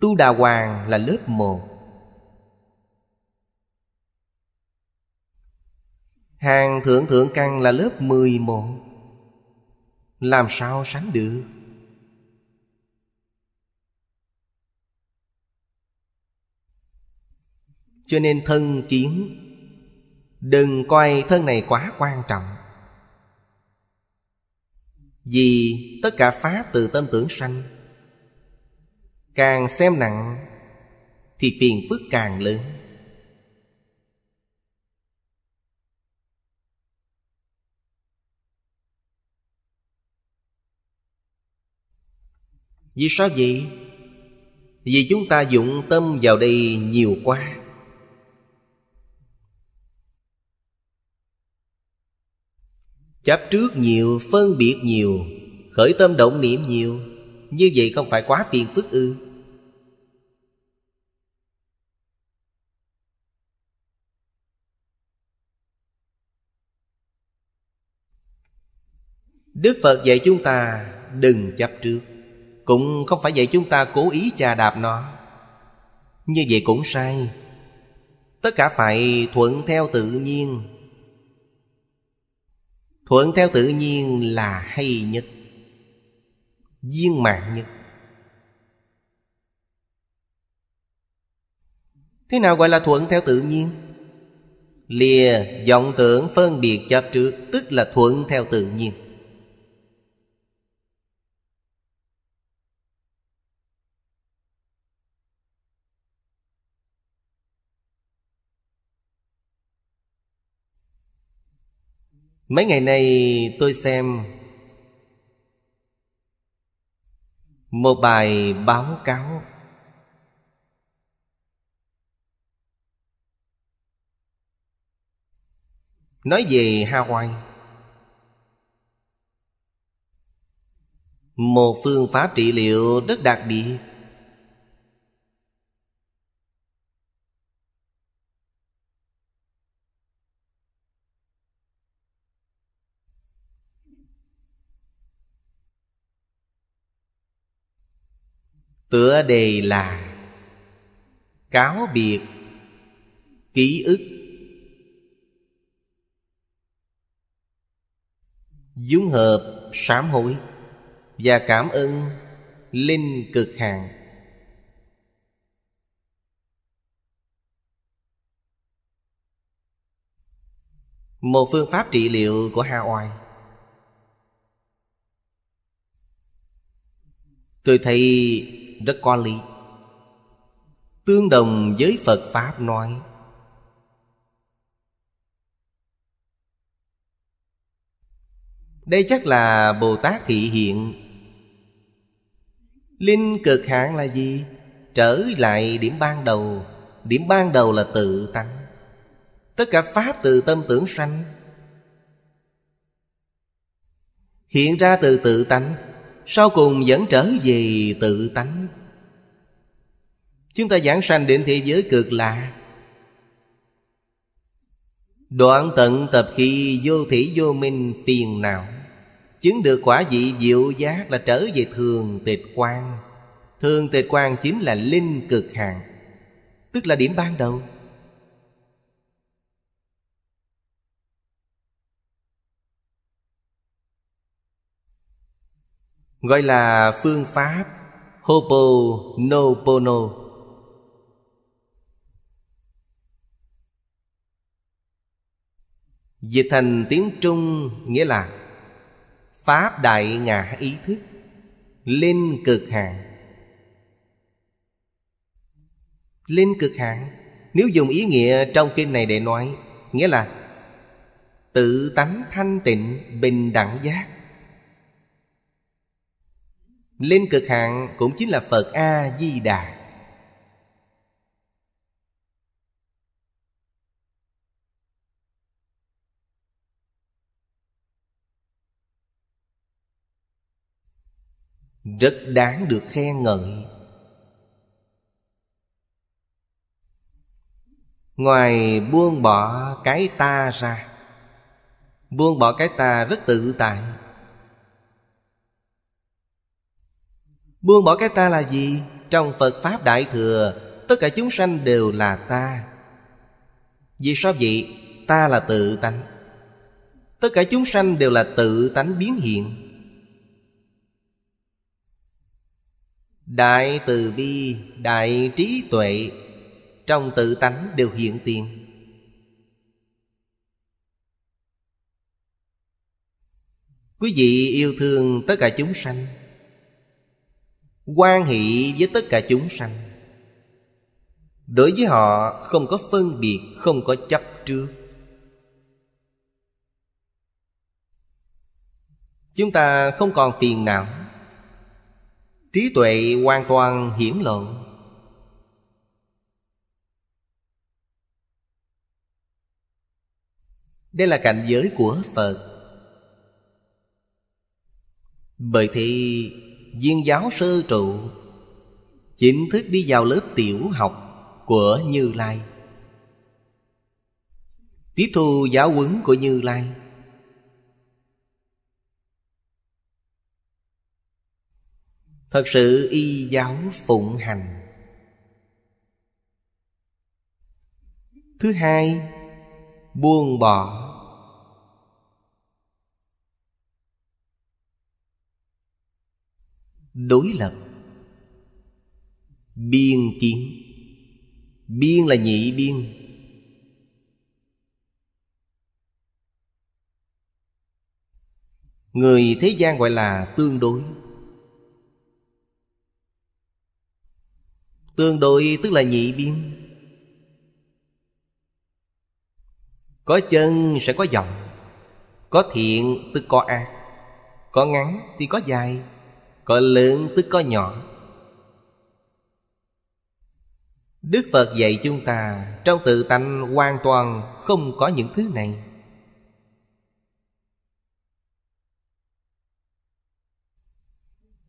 A: tu đà hoàng là lớp một hàng thượng thượng căn là lớp mười một làm sao sánh được cho nên thân kiến đừng coi thân này quá quan trọng vì tất cả pháp từ tâm tưởng sanh càng xem nặng thì phiền phức càng lớn vì sao vậy vì chúng ta dụng tâm vào đây nhiều quá Chấp trước nhiều, phân biệt nhiều Khởi tâm động niệm nhiều Như vậy không phải quá phiền phức ư Đức Phật dạy chúng ta đừng chấp trước Cũng không phải dạy chúng ta cố ý chà đạp nó Như vậy cũng sai Tất cả phải thuận theo tự nhiên Thuận theo tự nhiên là hay nhất Viên mạng nhất Thế nào gọi là thuận theo tự nhiên? Lìa vọng tưởng phân biệt chấp trước Tức là thuận theo tự nhiên Mấy ngày nay tôi xem Một bài báo cáo Nói về Hawaii Một phương pháp trị liệu rất đặc biệt Tựa đề là Cáo biệt Ký ức Dung hợp sám hối Và cảm ơn Linh cực hàng Một phương pháp trị liệu của Hawaii Tôi thấy rất có lý Tương đồng với Phật Pháp nói Đây chắc là Bồ Tát thị hiện Linh cực hạn là gì? Trở lại điểm ban đầu Điểm ban đầu là tự tánh Tất cả Pháp từ tâm tưởng sanh Hiện ra từ tự tánh sau cùng vẫn trở về tự tánh chúng ta giảng sanh đến thế giới cực lạ đoạn tận tập khi vô thủy vô minh phiền não chứng được quả vị diệu giác là trở về thường tịch quan thường tịch quan chính là linh cực hạn tức là điểm ban đầu gọi là phương pháp Hoponopono Dịch thành tiếng Trung nghĩa là Pháp đại ngã ý thức Lên cực hạn Lên cực hạn Nếu dùng ý nghĩa trong kinh này để nói Nghĩa là Tự tánh thanh tịnh bình đẳng giác lên cực hạn cũng chính là phật a di đà rất đáng được khen ngợi ngoài buông bỏ cái ta ra buông bỏ cái ta rất tự tại Buông bỏ cái ta là gì? Trong Phật Pháp Đại Thừa Tất cả chúng sanh đều là ta Vì sao vậy? Ta là tự tánh Tất cả chúng sanh đều là tự tánh biến hiện Đại từ bi, đại trí tuệ Trong tự tánh đều hiện tiền Quý vị yêu thương tất cả chúng sanh quan hệ với tất cả chúng sanh đối với họ không có phân biệt không có chấp trước chúng ta không còn phiền não trí tuệ hoàn toàn hiển lộ đây là cảnh giới của phật bởi thì viên giáo sơ trụ chính thức đi vào lớp tiểu học của như lai tiếp thu giáo huấn của như lai thật sự y giáo phụng hành thứ hai buông bỏ Đối lập Biên kiến Biên là nhị biên Người thế gian gọi là tương đối Tương đối tức là nhị biên Có chân sẽ có giọng Có thiện tức có ác Có ngắn thì có dài có lớn tức có nhỏ Đức Phật dạy chúng ta Trong tự tánh hoàn toàn không có những thứ này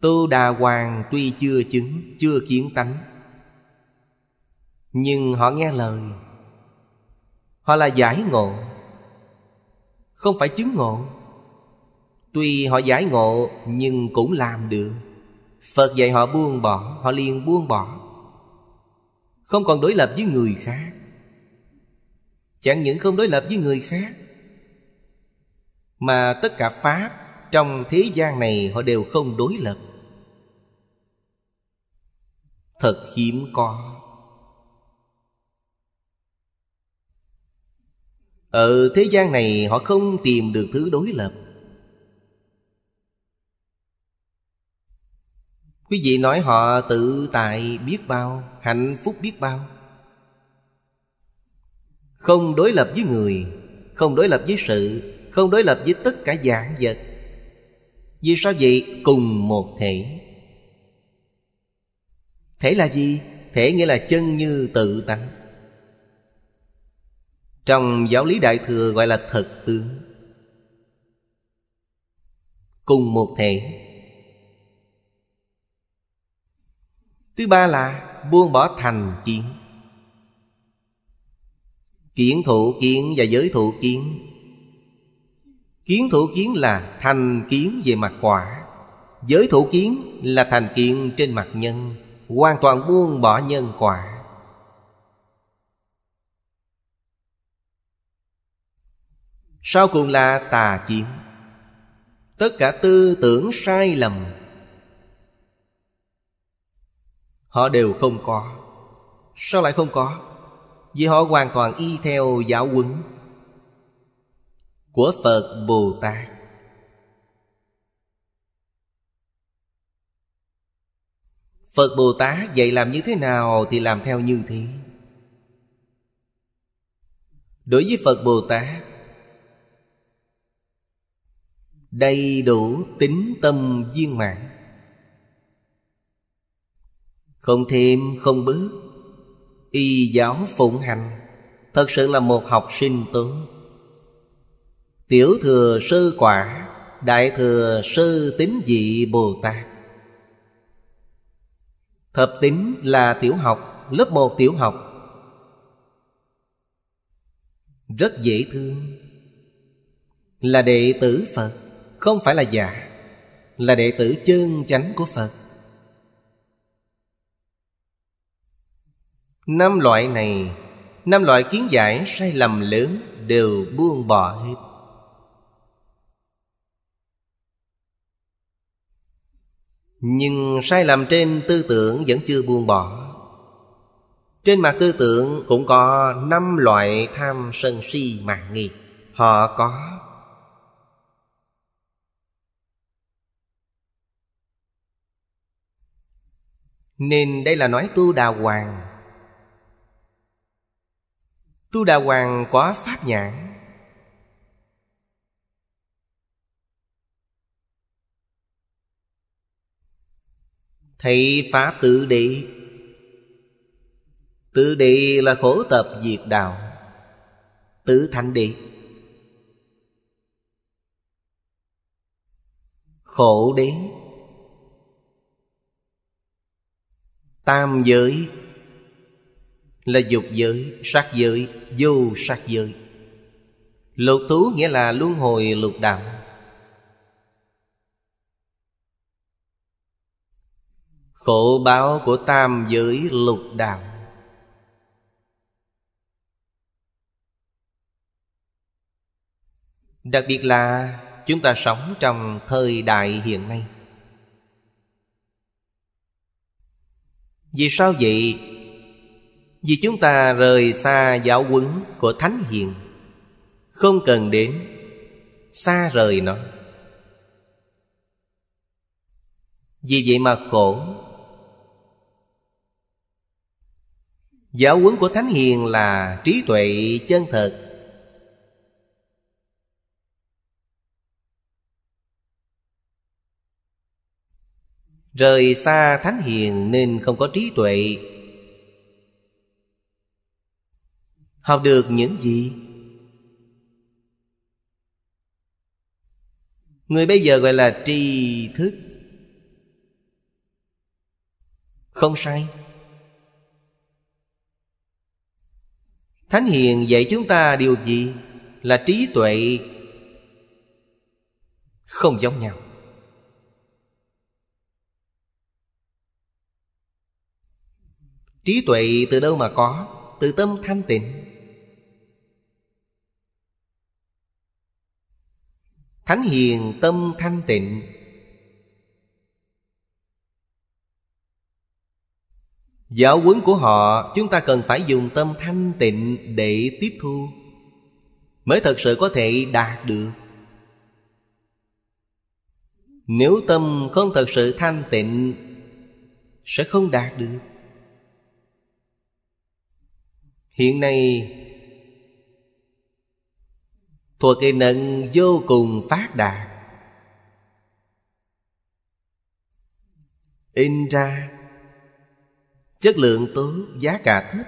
A: Tu Đà Hoàng tuy chưa chứng, chưa kiến tánh Nhưng họ nghe lời Họ là giải ngộ Không phải chứng ngộ Tuy họ giải ngộ nhưng cũng làm được Phật dạy họ buông bỏ Họ liền buông bỏ Không còn đối lập với người khác Chẳng những không đối lập với người khác Mà tất cả Pháp Trong thế gian này họ đều không đối lập Thật hiếm có Ở thế gian này họ không tìm được thứ đối lập quý vị nói họ tự tại biết bao hạnh phúc biết bao không đối lập với người không đối lập với sự không đối lập với tất cả dạng vật vì sao vậy cùng một thể thể là gì thể nghĩa là chân như tự tánh trong giáo lý đại thừa gọi là thật tướng cùng một thể Thứ ba là buông bỏ thành kiến Kiến thụ kiến và giới thụ kiến Kiến thụ kiến là thành kiến về mặt quả Giới thụ kiến là thành kiến trên mặt nhân Hoàn toàn buông bỏ nhân quả Sau cùng là tà kiến Tất cả tư tưởng sai lầm Họ đều không có Sao lại không có? Vì họ hoàn toàn y theo giáo huấn Của Phật Bồ Tát Phật Bồ Tát dạy làm như thế nào thì làm theo như thế Đối với Phật Bồ Tát Đầy đủ tính tâm viên mạng không thêm không bớt Y giáo phụng hành Thật sự là một học sinh tốt Tiểu thừa sư quả Đại thừa sư tính dị Bồ Tát Thập tính là tiểu học Lớp 1 tiểu học Rất dễ thương Là đệ tử Phật Không phải là giả Là đệ tử chân chánh của Phật Năm loại này Năm loại kiến giải sai lầm lớn Đều buông bỏ hết Nhưng sai lầm trên tư tưởng vẫn chưa buông bỏ Trên mặt tư tưởng cũng có năm loại tham sân si mạng nghi. Họ có Nên đây là nói tu đà hoàng tu đà hoàng quá pháp nhãn thị pháp tự địa tự địa là khổ tập diệt đạo tự thành địa khổ đế tam giới là dục giới, sát giới, vô sát giới. Lục tú nghĩa là luân hồi lục đạo. Khổ báo của tam giới lục đạo. Đặc biệt là chúng ta sống trong thời đại hiện nay Vì sao vậy? Vì chúng ta rời xa giáo huấn của Thánh Hiền Không cần đến Xa rời nó Vì vậy mà khổ Giáo huấn của Thánh Hiền là trí tuệ chân thật Rời xa Thánh Hiền nên không có trí tuệ Học được những gì? Người bây giờ gọi là tri thức Không sai Thánh Hiền dạy chúng ta điều gì? Là trí tuệ Không giống nhau Trí tuệ từ đâu mà có Từ tâm thanh tịnh Thánh hiền tâm thanh tịnh Giáo huấn của họ chúng ta cần phải dùng tâm thanh tịnh để tiếp thu Mới thật sự có thể đạt được Nếu tâm không thật sự thanh tịnh Sẽ không đạt được Hiện nay thuộc kỳ nận vô cùng phát đạt in ra chất lượng tốt giá cả thấp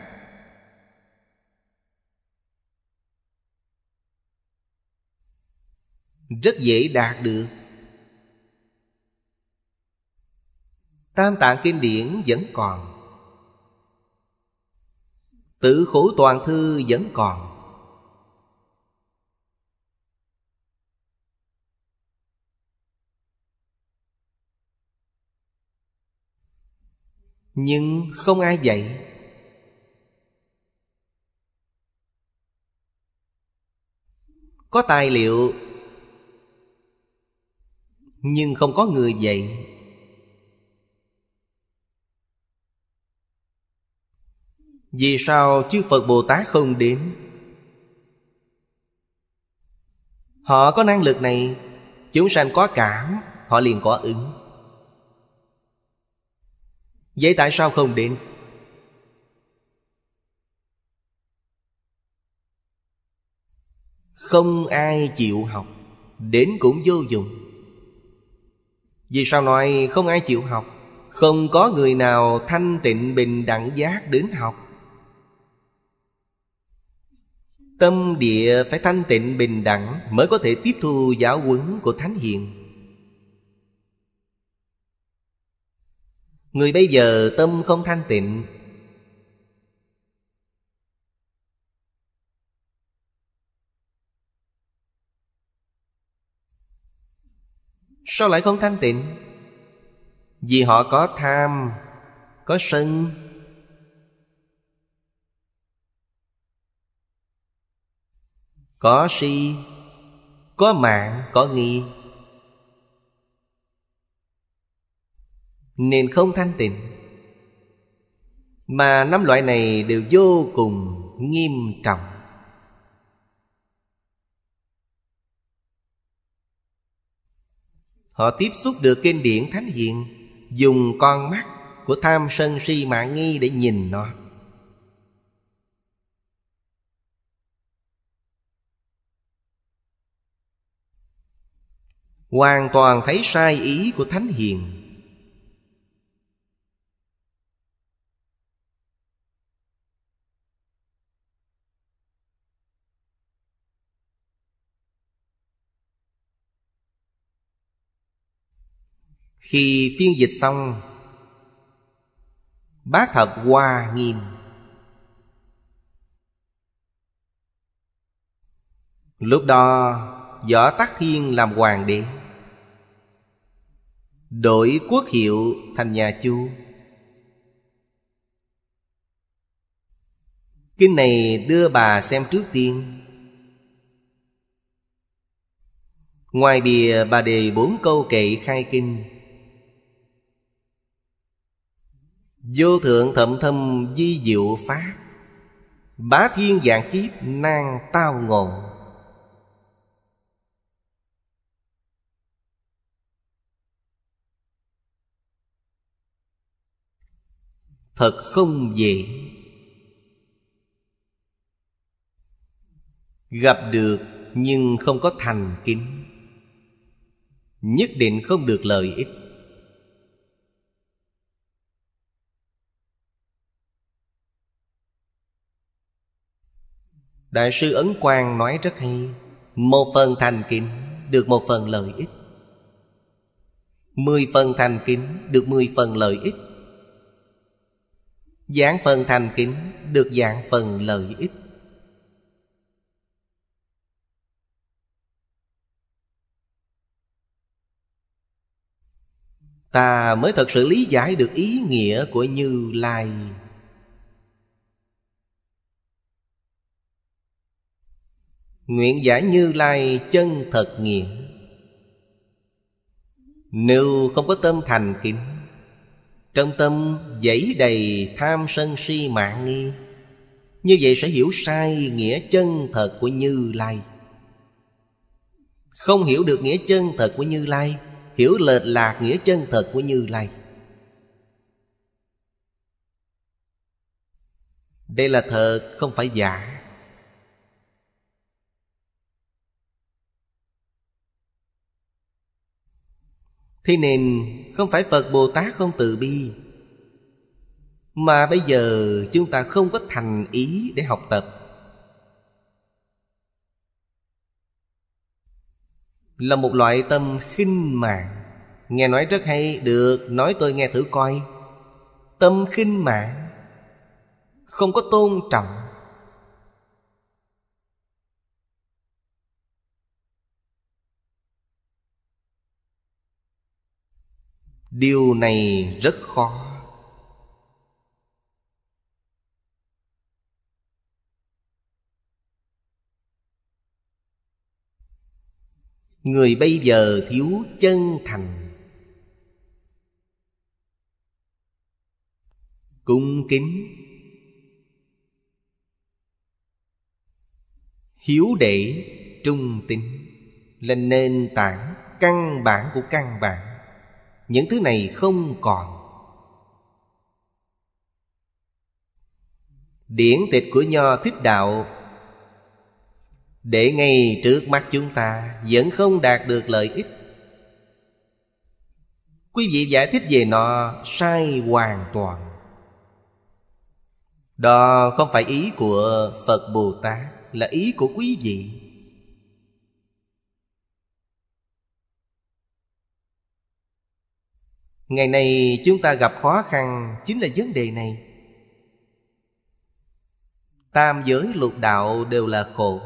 A: rất dễ đạt được tam tạng kinh điển vẫn còn tử khổ toàn thư vẫn còn nhưng không ai dạy có tài liệu nhưng không có người dạy vì sao chư phật bồ tát không đến họ có năng lực này chúng sanh có cảm họ liền có ứng Vậy tại sao không đến Không ai chịu học Đến cũng vô dụng Vì sao nói không ai chịu học Không có người nào thanh tịnh bình đẳng giác đến học Tâm địa phải thanh tịnh bình đẳng Mới có thể tiếp thu giáo huấn của Thánh Hiền Người bây giờ tâm không thanh tịnh Sao lại không thanh tịnh? Vì họ có tham, có sân Có si, có mạng, có nghi nên không thanh tịnh mà năm loại này đều vô cùng nghiêm trọng họ tiếp xúc được kinh điển thánh hiện dùng con mắt của tham sân si mạng nghi để nhìn nó hoàn toàn thấy sai ý của thánh hiền Khi phiên dịch xong Bác thật hoa nghiêm Lúc đó Võ Tắc Thiên làm hoàng đế Đổi quốc hiệu thành nhà Chu Kinh này đưa bà xem trước tiên Ngoài bìa bà đề bốn câu kệ khai kinh Vô thượng thậm thâm di diệu pháp Bá thiên dạng kiếp nan tao ngộ Thật không dễ Gặp được nhưng không có thành kính Nhất định không được lợi ích Đại sư Ấn Quang nói rất hay Một phần thành kính được một phần lợi ích Mười phần thành kính được mười phần lợi ích Giảng phần thành kính được dạng phần lợi ích Ta mới thật sự lý giải được ý nghĩa của Như Lai Nguyện giải như lai chân thật nghiệm Nếu không có tâm thành kính Trong tâm dẫy đầy tham sân si mạng nghi Như vậy sẽ hiểu sai nghĩa chân thật của Như Lai Không hiểu được nghĩa chân thật của Như Lai Hiểu lệch lạc nghĩa chân thật của Như Lai Đây là thật không phải giả Thế nên không phải Phật Bồ Tát không từ bi Mà bây giờ chúng ta không có thành ý để học tập Là một loại tâm khinh mạng Nghe nói rất hay Được nói tôi nghe thử coi Tâm khinh mạng Không có tôn trọng điều này rất khó người bây giờ thiếu chân thành cung kính hiếu đệ, trung tín là nền tảng căn bản của căn bản những thứ này không còn điển tịch của nho thích đạo để ngay trước mắt chúng ta vẫn không đạt được lợi ích quý vị giải thích về nó sai hoàn toàn đó không phải ý của phật bồ tát là ý của quý vị ngày nay chúng ta gặp khó khăn chính là vấn đề này tam giới lục đạo đều là khổ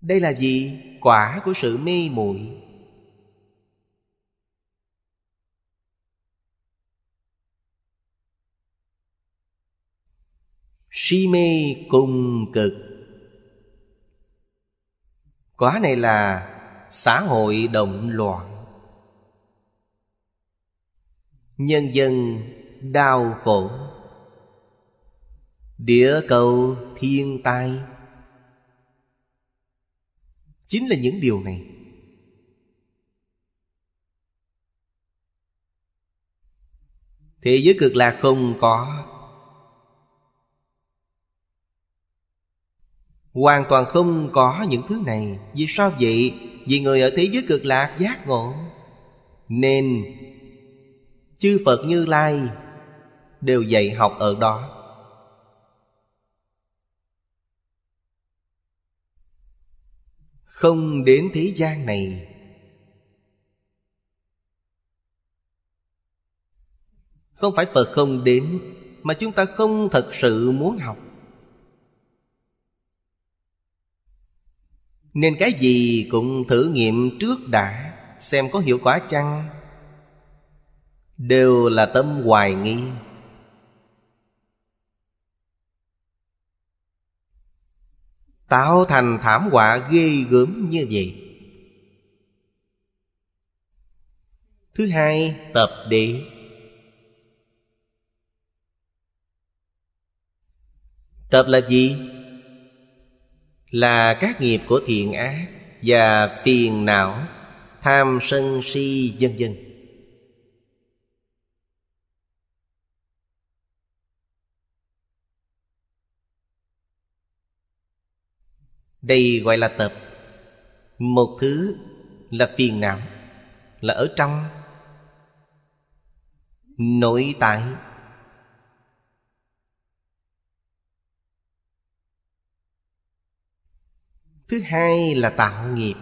A: đây là gì quả của sự mê muội si mê cùng cực quả này là xã hội động loạn nhân dân đau khổ địa cầu thiên tai chính là những điều này thế giới cực lạc không có Hoàn toàn không có những thứ này Vì sao vậy? Vì người ở thế giới cực lạc giác ngộ Nên Chư Phật Như Lai Đều dạy học ở đó Không đến thế gian này Không phải Phật không đến Mà chúng ta không thật sự muốn học Nên cái gì cũng thử nghiệm trước đã Xem có hiệu quả chăng Đều là tâm hoài nghi Tạo thành thảm họa ghê gớm như vậy Thứ hai tập đệ Tập là gì? là các nghiệp của thiện ác và phiền não tham sân si vân vân đây gọi là tập một thứ là phiền não là ở trong nội tại thứ hai là tạo nghiệp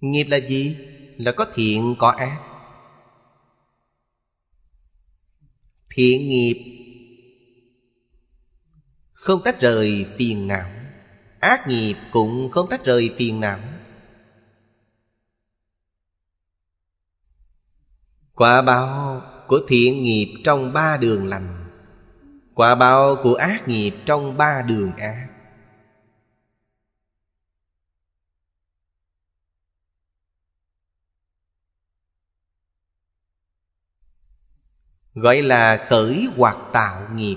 A: nghiệp là gì là có thiện có ác thiện nghiệp không tách rời phiền não ác nghiệp cũng không tách rời phiền não quả báo của thiện nghiệp trong ba đường lành quả báo của ác nghiệp trong ba đường ác gọi là khởi hoặc tạo nghiệp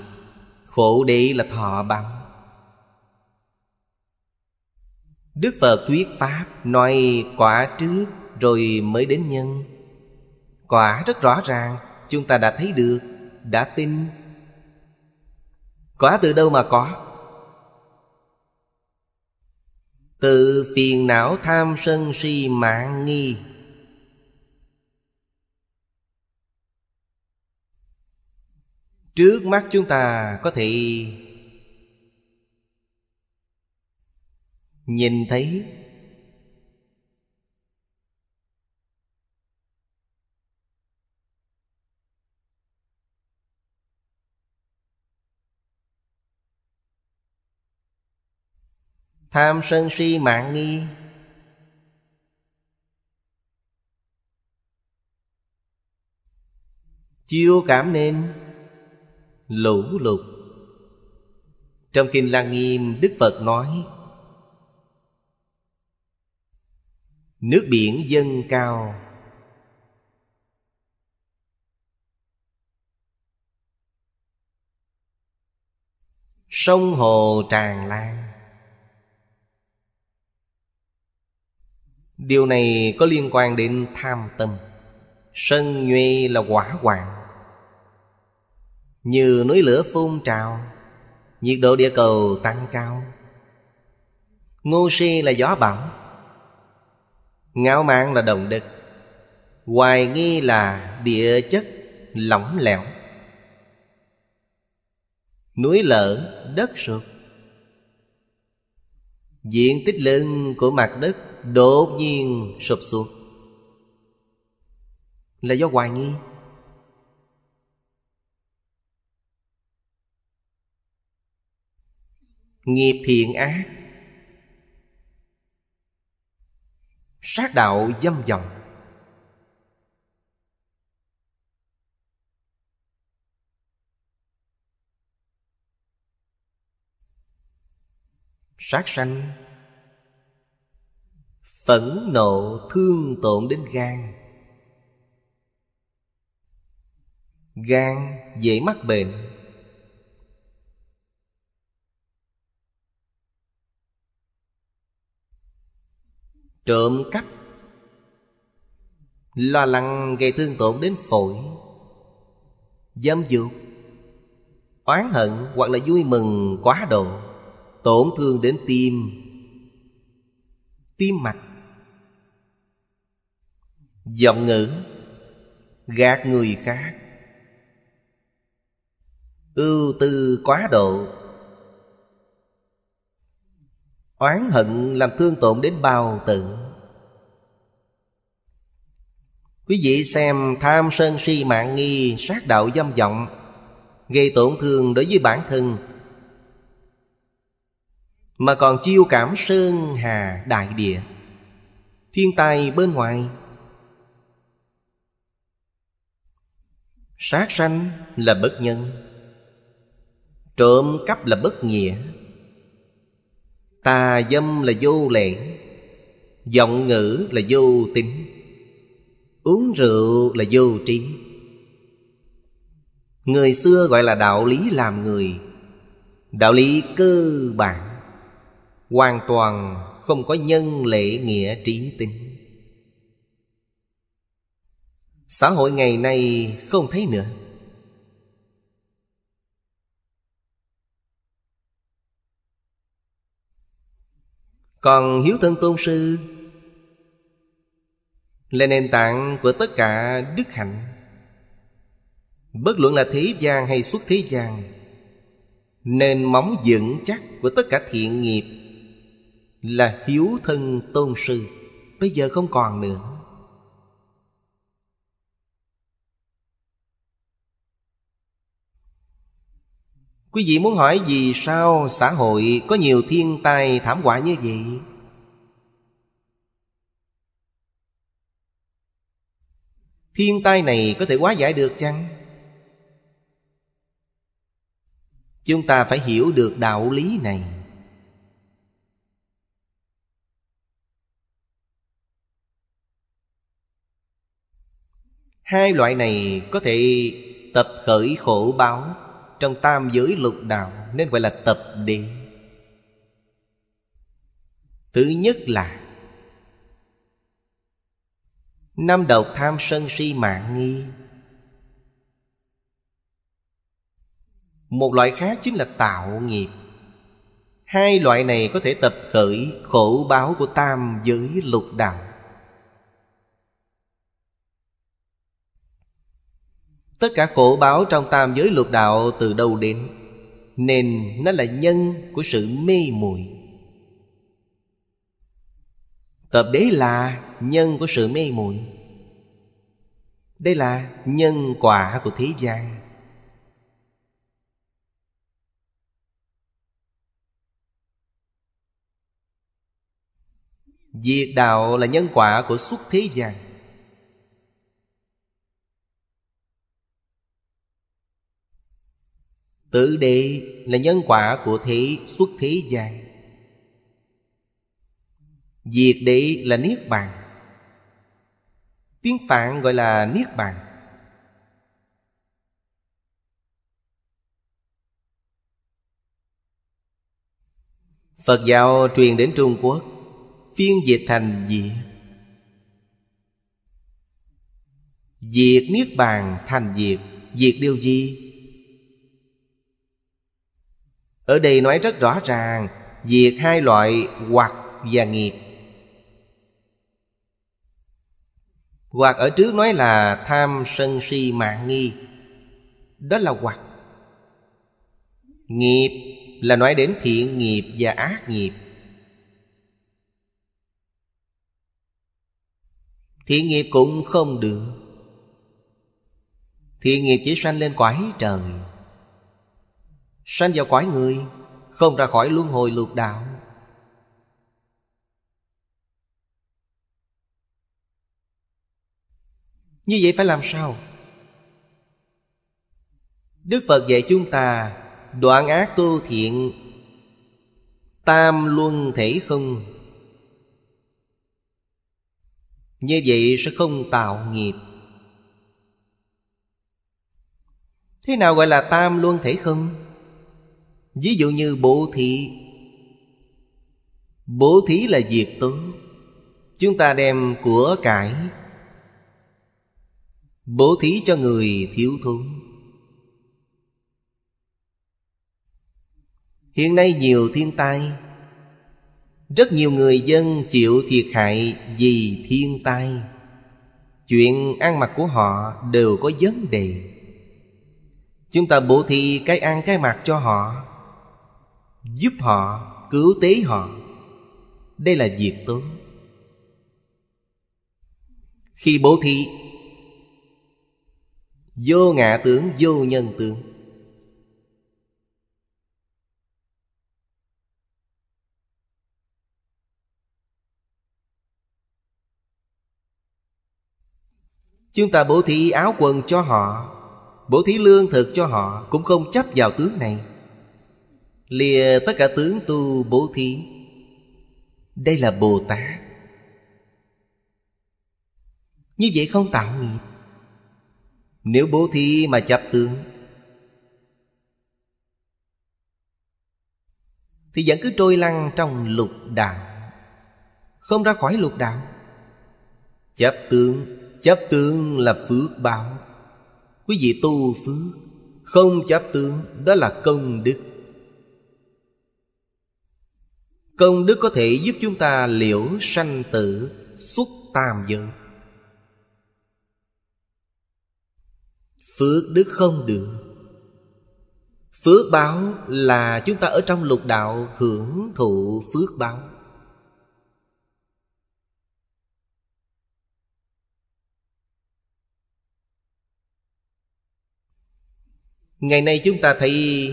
A: khổ đế là thọ báo đức phật thuyết pháp nói quả trước rồi mới đến nhân quả rất rõ ràng chúng ta đã thấy được đã tin có từ đâu mà có Từ phiền não tham sân si mạng nghi Trước mắt chúng ta có thể Nhìn thấy Tham sân si mạng nghi Chiêu cảm nên Lũ lụt Trong Kinh Lăng Nghiêm Đức Phật nói Nước biển dâng cao Sông hồ tràn lan Điều này có liên quan đến tham tâm Sân nhuê là quả hoạn Như núi lửa phun trào Nhiệt độ địa cầu tăng cao Ngô si là gió bão Ngạo mạn là đồng địch Hoài nghi là địa chất lỏng lẻo Núi lở đất sụp Diện tích lưng của mặt đất đột nhiên sụp xuống là do hoài nghi nghiệp thiện ác sát đạo dâm vọng sát sanh Phẫn nộ thương tổn đến gan Gan dễ mắc bệnh Trộm cắp Lo lắng gây thương tổn đến phổi dâm dục Oán hận hoặc là vui mừng quá độ Tổn thương đến tim Tim mạch giọng ngữ gạt người khác ưu tư quá độ oán hận làm thương tổn đến bao tử quý vị xem tham sân si mạng nghi sát đạo dâm vọng gây tổn thương đối với bản thân mà còn chiêu cảm sơn hà đại địa thiên tai bên ngoài Sát sanh là bất nhân Trộm cắp là bất nghĩa Tà dâm là vô lễ Giọng ngữ là vô tính Uống rượu là vô trí Người xưa gọi là đạo lý làm người Đạo lý cơ bản Hoàn toàn không có nhân lễ nghĩa trí tính xã hội ngày nay không thấy nữa còn hiếu thân tôn sư là nền tảng của tất cả đức hạnh bất luận là thế gian hay xuất thế gian nền móng vững chắc của tất cả thiện nghiệp là hiếu thân tôn sư bây giờ không còn nữa Quý vị muốn hỏi vì sao xã hội có nhiều thiên tai thảm họa như vậy? Thiên tai này có thể hóa giải được chăng? Chúng ta phải hiểu được đạo lý này Hai loại này có thể tập khởi khổ báo trong tam giới lục đạo Nên gọi là tập địa Thứ nhất là Năm đầu tham sân si mạng nghi Một loại khác chính là tạo nghiệp Hai loại này có thể tập khởi khổ báo của tam giới lục đạo Tất cả khổ báo trong tam giới luật đạo từ đâu đến Nên nó là nhân của sự mê muội Tập đế là nhân của sự mê muội Đây là nhân quả của thế gian Diệt đạo là nhân quả của xuất thế gian Tự đệ là nhân quả của thế xuất thế gian Diệt đệ là Niết Bàn Tiếng Phạn gọi là Niết Bàn Phật giáo truyền đến Trung Quốc Phiên dịch thành diệt Diệt Niết Bàn thành diệt Diệt điều gì? ở đây nói rất rõ ràng diệt hai loại hoặc và nghiệp hoặc ở trước nói là tham sân si mạng nghi đó là hoặc nghiệp là nói đến thiện nghiệp và ác nghiệp thiện nghiệp cũng không được thiện nghiệp chỉ sanh lên cõi trời Sanh vào cõi người Không ra khỏi luân hồi lục đạo Như vậy phải làm sao? Đức Phật dạy chúng ta Đoạn ác tu thiện Tam luân thể không Như vậy sẽ không tạo nghiệp Thế nào gọi là tam luân thể không? Ví dụ như bố thí Bố thí là việc tốt Chúng ta đem của cải Bố thí cho người thiếu thốn Hiện nay nhiều thiên tai Rất nhiều người dân chịu thiệt hại vì thiên tai Chuyện ăn mặc của họ đều có vấn đề Chúng ta bố thí cái ăn cái mặc cho họ giúp họ cứu tế họ đây là việc tốt khi bố thí vô ngã tướng vô nhân tướng chúng ta bố thí áo quần cho họ bố thí lương thực cho họ cũng không chấp vào tướng này lìa tất cả tướng tu bố thí đây là bồ tát như vậy không tạo nghiệp nếu bố thí mà chấp tướng thì vẫn cứ trôi lăn trong lục đạo không ra khỏi lục đạo chấp tướng chấp tướng là phước báo quý vị tu phước không chấp tướng đó là công đức Công đức có thể giúp chúng ta liễu sanh tử xuất tam giới Phước đức không được Phước báo là chúng ta ở trong lục đạo hưởng thụ phước báo Ngày nay chúng ta thấy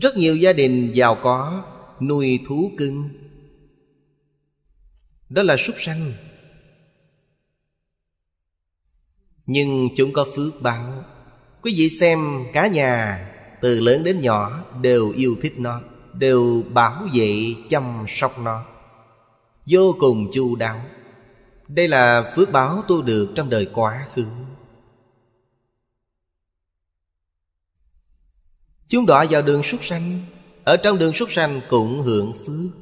A: rất nhiều gia đình giàu có nuôi thú cưng đó là súc sanh nhưng chúng có phước báo quý vị xem cả nhà từ lớn đến nhỏ đều yêu thích nó đều bảo vệ chăm sóc nó vô cùng chu đáo đây là phước báo tu được trong đời quá khứ chúng đọa vào đường súc sanh ở trong đường súc sanh cũng hưởng phước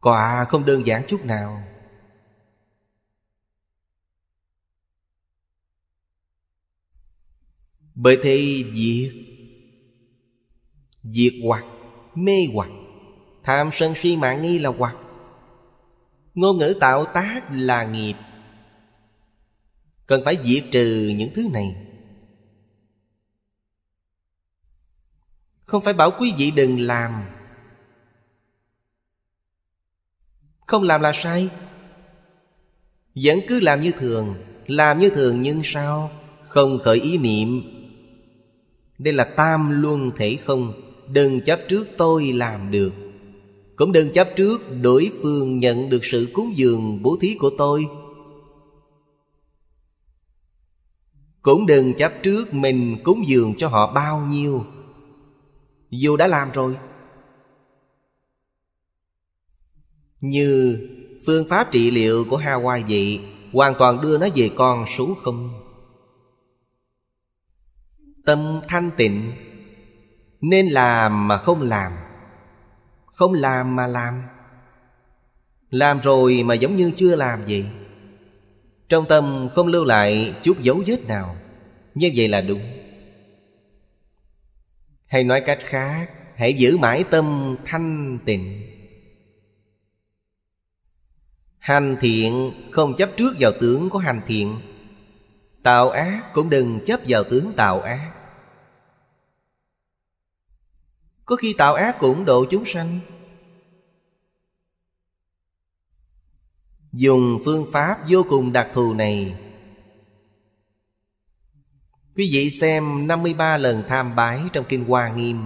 A: Quả không đơn giản chút nào Bởi thế việc Diệt hoặc Mê hoặc Tham sân si mạng nghi là hoặc Ngôn ngữ tạo tác là nghiệp Cần phải diệt trừ những thứ này không phải bảo quý vị đừng làm không làm là sai vẫn cứ làm như thường làm như thường nhưng sao không khởi ý niệm đây là tam luân thể không đừng chấp trước tôi làm được cũng đừng chấp trước đối phương nhận được sự cúng dường bố thí của tôi cũng đừng chấp trước mình cúng dường cho họ bao nhiêu dù đã làm rồi Như phương pháp trị liệu của Hawaii vậy Hoàn toàn đưa nó về con số không Tâm thanh tịnh Nên làm mà không làm Không làm mà làm Làm rồi mà giống như chưa làm vậy Trong tâm không lưu lại chút dấu vết nào Như vậy là đúng hay nói cách khác hãy giữ mãi tâm thanh tịnh hành thiện không chấp trước vào tướng của hành thiện tạo ác cũng đừng chấp vào tướng tạo ác có khi tạo ác cũng độ chúng sanh dùng phương pháp vô cùng đặc thù này Quý vị xem 53 lần tham bái trong Kinh Hoa Nghiêm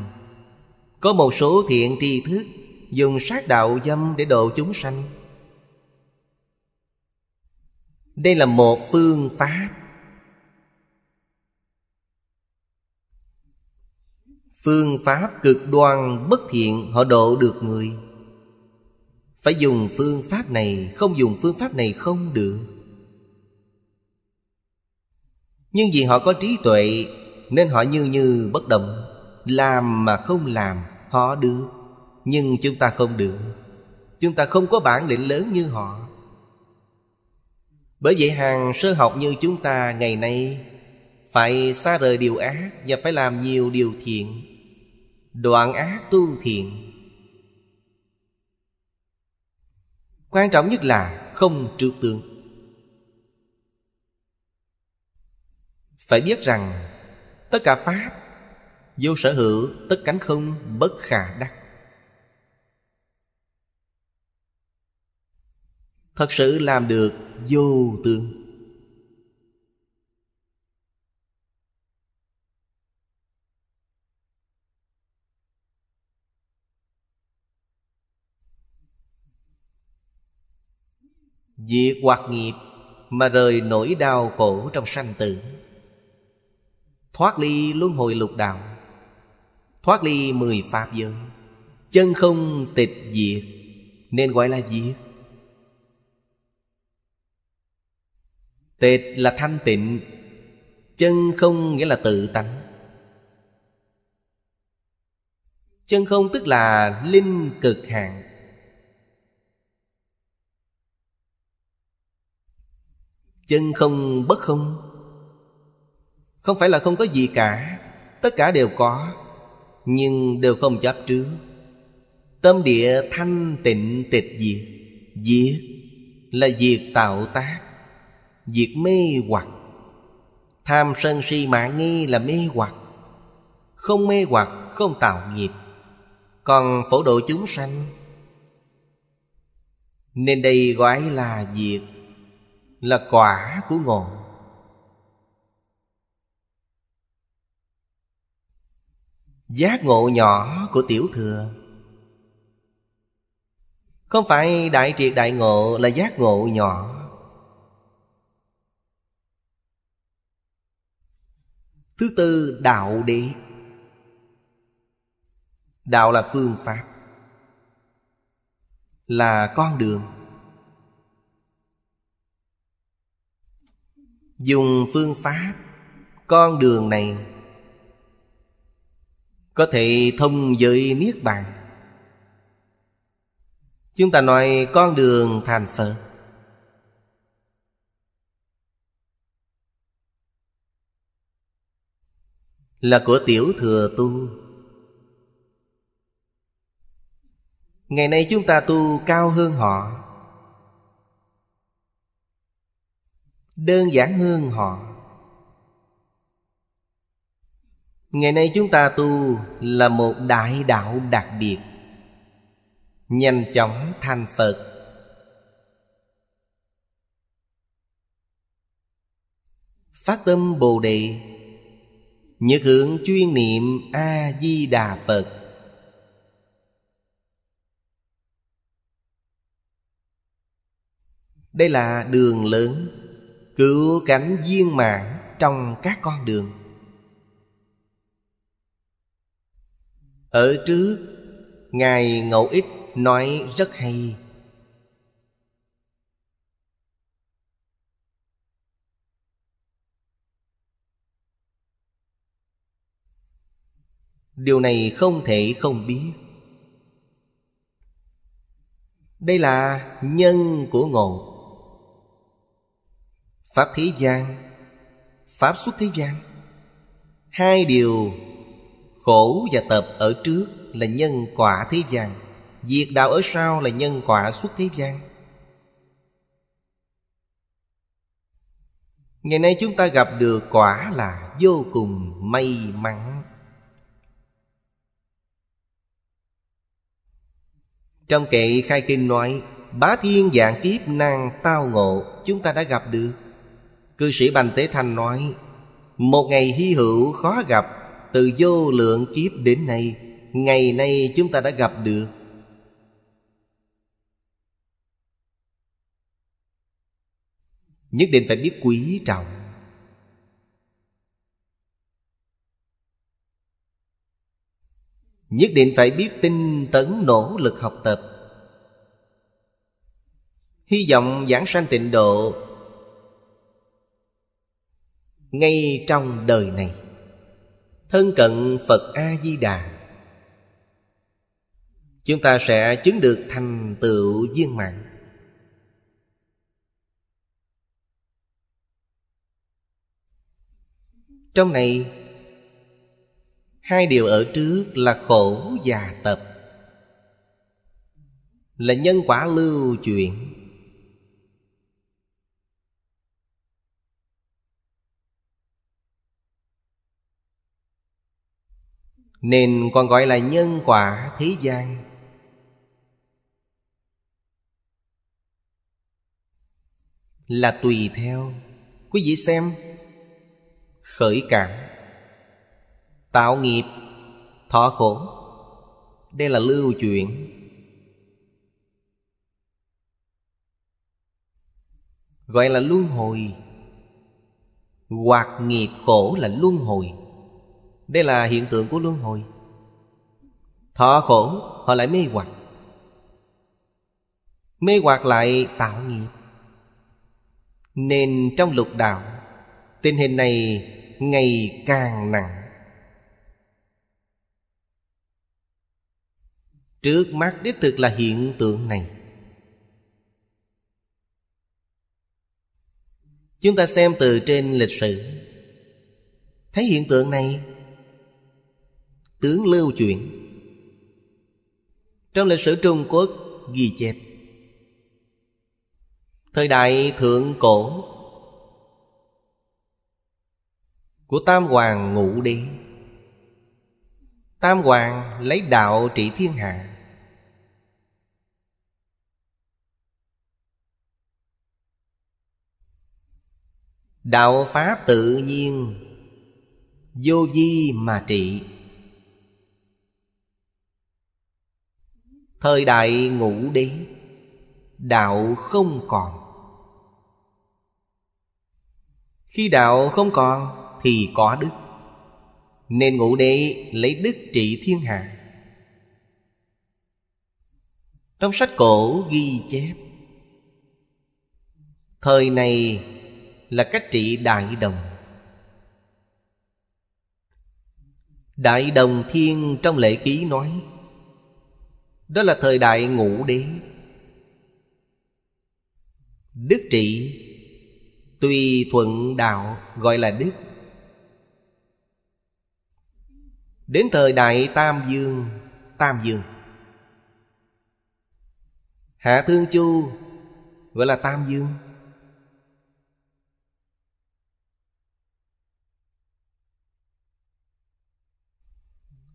A: Có một số thiện tri thức Dùng sát đạo dâm để độ chúng sanh Đây là một phương pháp Phương pháp cực đoan bất thiện họ độ được người Phải dùng phương pháp này Không dùng phương pháp này không được nhưng vì họ có trí tuệ Nên họ như như bất động Làm mà không làm Họ được Nhưng chúng ta không được Chúng ta không có bản lĩnh lớn như họ Bởi vậy hàng sơ học như chúng ta ngày nay Phải xa rời điều ác Và phải làm nhiều điều thiện Đoạn ác tu thiện Quan trọng nhất là không trượt tượng phải biết rằng tất cả pháp vô sở hữu tất cánh không bất khả đắc thật sự làm được vô tương Việc hoạt nghiệp mà rời nỗi đau khổ trong sanh tử Thoát ly luân hồi lục đạo Thoát ly mười pháp giới Chân không tịch diệt Nên gọi là diệt Tịch là thanh tịnh Chân không nghĩa là tự tánh Chân không tức là linh cực hạn Chân không bất không không phải là không có gì cả Tất cả đều có Nhưng đều không chấp trước Tâm địa thanh tịnh tịch diệt Diệt là diệt tạo tác Diệt mê hoặc Tham sân si mạng nghi là mê hoặc Không mê hoặc không tạo nghiệp Còn phổ độ chúng sanh Nên đây gọi là diệt Là quả của ngộ Giác ngộ nhỏ của tiểu thừa Không phải đại triệt đại ngộ là giác ngộ nhỏ Thứ tư đạo đế Đạo là phương pháp Là con đường Dùng phương pháp Con đường này có thể thông giới niết bàn chúng ta nói con đường thành phật là của tiểu thừa tu ngày nay chúng ta tu cao hơn họ đơn giản hơn họ Ngày nay chúng ta tu là một đại đạo đặc biệt Nhanh chóng thành Phật Phát tâm Bồ Đề nhớ hưởng chuyên niệm A-di-đà Phật Đây là đường lớn Cứu cánh viên mạng trong các con đường ở trước ngài ngẫu ích nói rất hay điều này không thể không biết đây là nhân của ngộ pháp thế gian pháp xuất thế gian hai điều khổ và tập ở trước là nhân quả thế gian diệt đạo ở sau là nhân quả xuất thế gian Ngày nay chúng ta gặp được quả là vô cùng may mắn Trong kệ khai kinh nói Bá thiên dạng kiếp năng tao ngộ Chúng ta đã gặp được Cư sĩ Bành Tế Thanh nói Một ngày hy hữu khó gặp từ vô lượng kiếp đến nay ngày nay chúng ta đã gặp được nhất định phải biết quý trọng nhất định phải biết tinh tấn nỗ lực học tập hy vọng giảng sanh tịnh độ ngay trong đời này thân cận phật a di đà chúng ta sẽ chứng được thành tựu viên mạng. trong này hai điều ở trước là khổ và tập là nhân quả lưu chuyển Nên còn gọi là nhân quả thế gian Là tùy theo Quý vị xem Khởi cảm Tạo nghiệp Thọ khổ Đây là lưu chuyển Gọi là luân hồi Hoặc nghiệp khổ là luân hồi đây là hiện tượng của luân hồi Thọ khổ họ lại mê hoặc Mê hoặc lại tạo nghiệp Nên trong lục đạo Tình hình này ngày càng nặng Trước mắt đích thực là hiện tượng này Chúng ta xem từ trên lịch sử Thấy hiện tượng này tướng lưu truyền trong lịch sử trung quốc ghi chép thời đại thượng cổ của tam hoàng ngũ đi tam hoàng lấy đạo trị thiên hạ đạo pháp tự nhiên vô vi mà trị Thời đại ngũ đế Đạo không còn Khi đạo không còn thì có đức Nên ngũ đế lấy đức trị thiên hạ Trong sách cổ ghi chép Thời này là cách trị đại đồng Đại đồng thiên trong lễ ký nói đó là thời đại ngũ đế Đức trị Tùy thuận đạo gọi là đức Đến thời đại Tam Dương Tam Dương Hạ Thương Chu Gọi là Tam Dương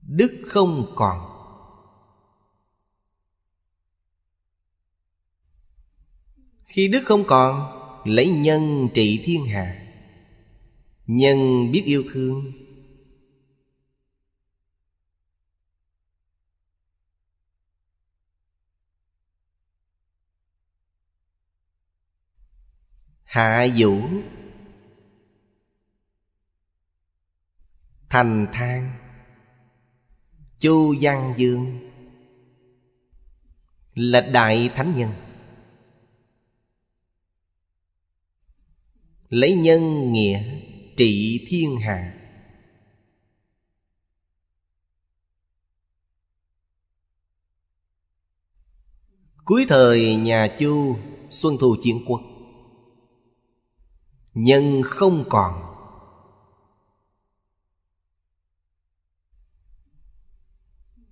A: Đức không còn Khi đức không còn Lấy nhân trị thiên hạ Nhân biết yêu thương Hạ vũ Thành thang Chu Văn Dương Là Đại Thánh Nhân lấy nhân nghĩa trị thiên hạ cuối thời nhà chu xuân thu chiến quốc nhân không còn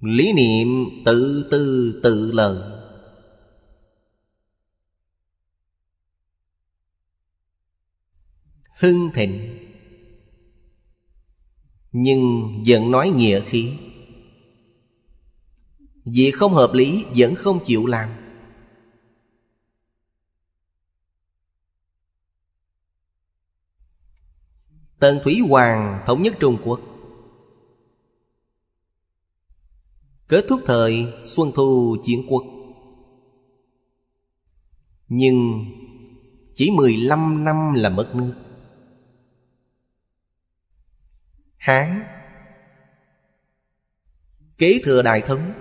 A: lý niệm tự tư tự lợi hưng thịnh nhưng vẫn nói nghĩa khí vì không hợp lý vẫn không chịu làm Tần Thủy Hoàng thống nhất Trung Quốc Kết thúc thời Xuân Thu Chiến Quốc Nhưng chỉ mười lăm năm là mất nước Hán Kế thừa đại thống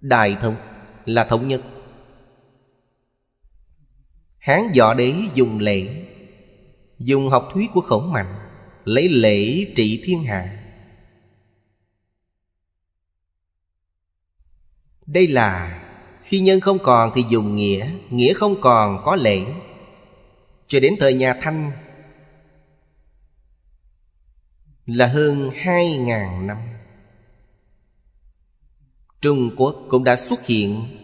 A: Đại thống là thống nhất Hán võ đế dùng lễ Dùng học thuyết của khổng mạnh Lấy lễ trị thiên hạ Đây là khi nhân không còn thì dùng nghĩa Nghĩa không còn có lễ Cho đến thời nhà Thanh là hơn hai ngàn năm Trung Quốc cũng đã xuất hiện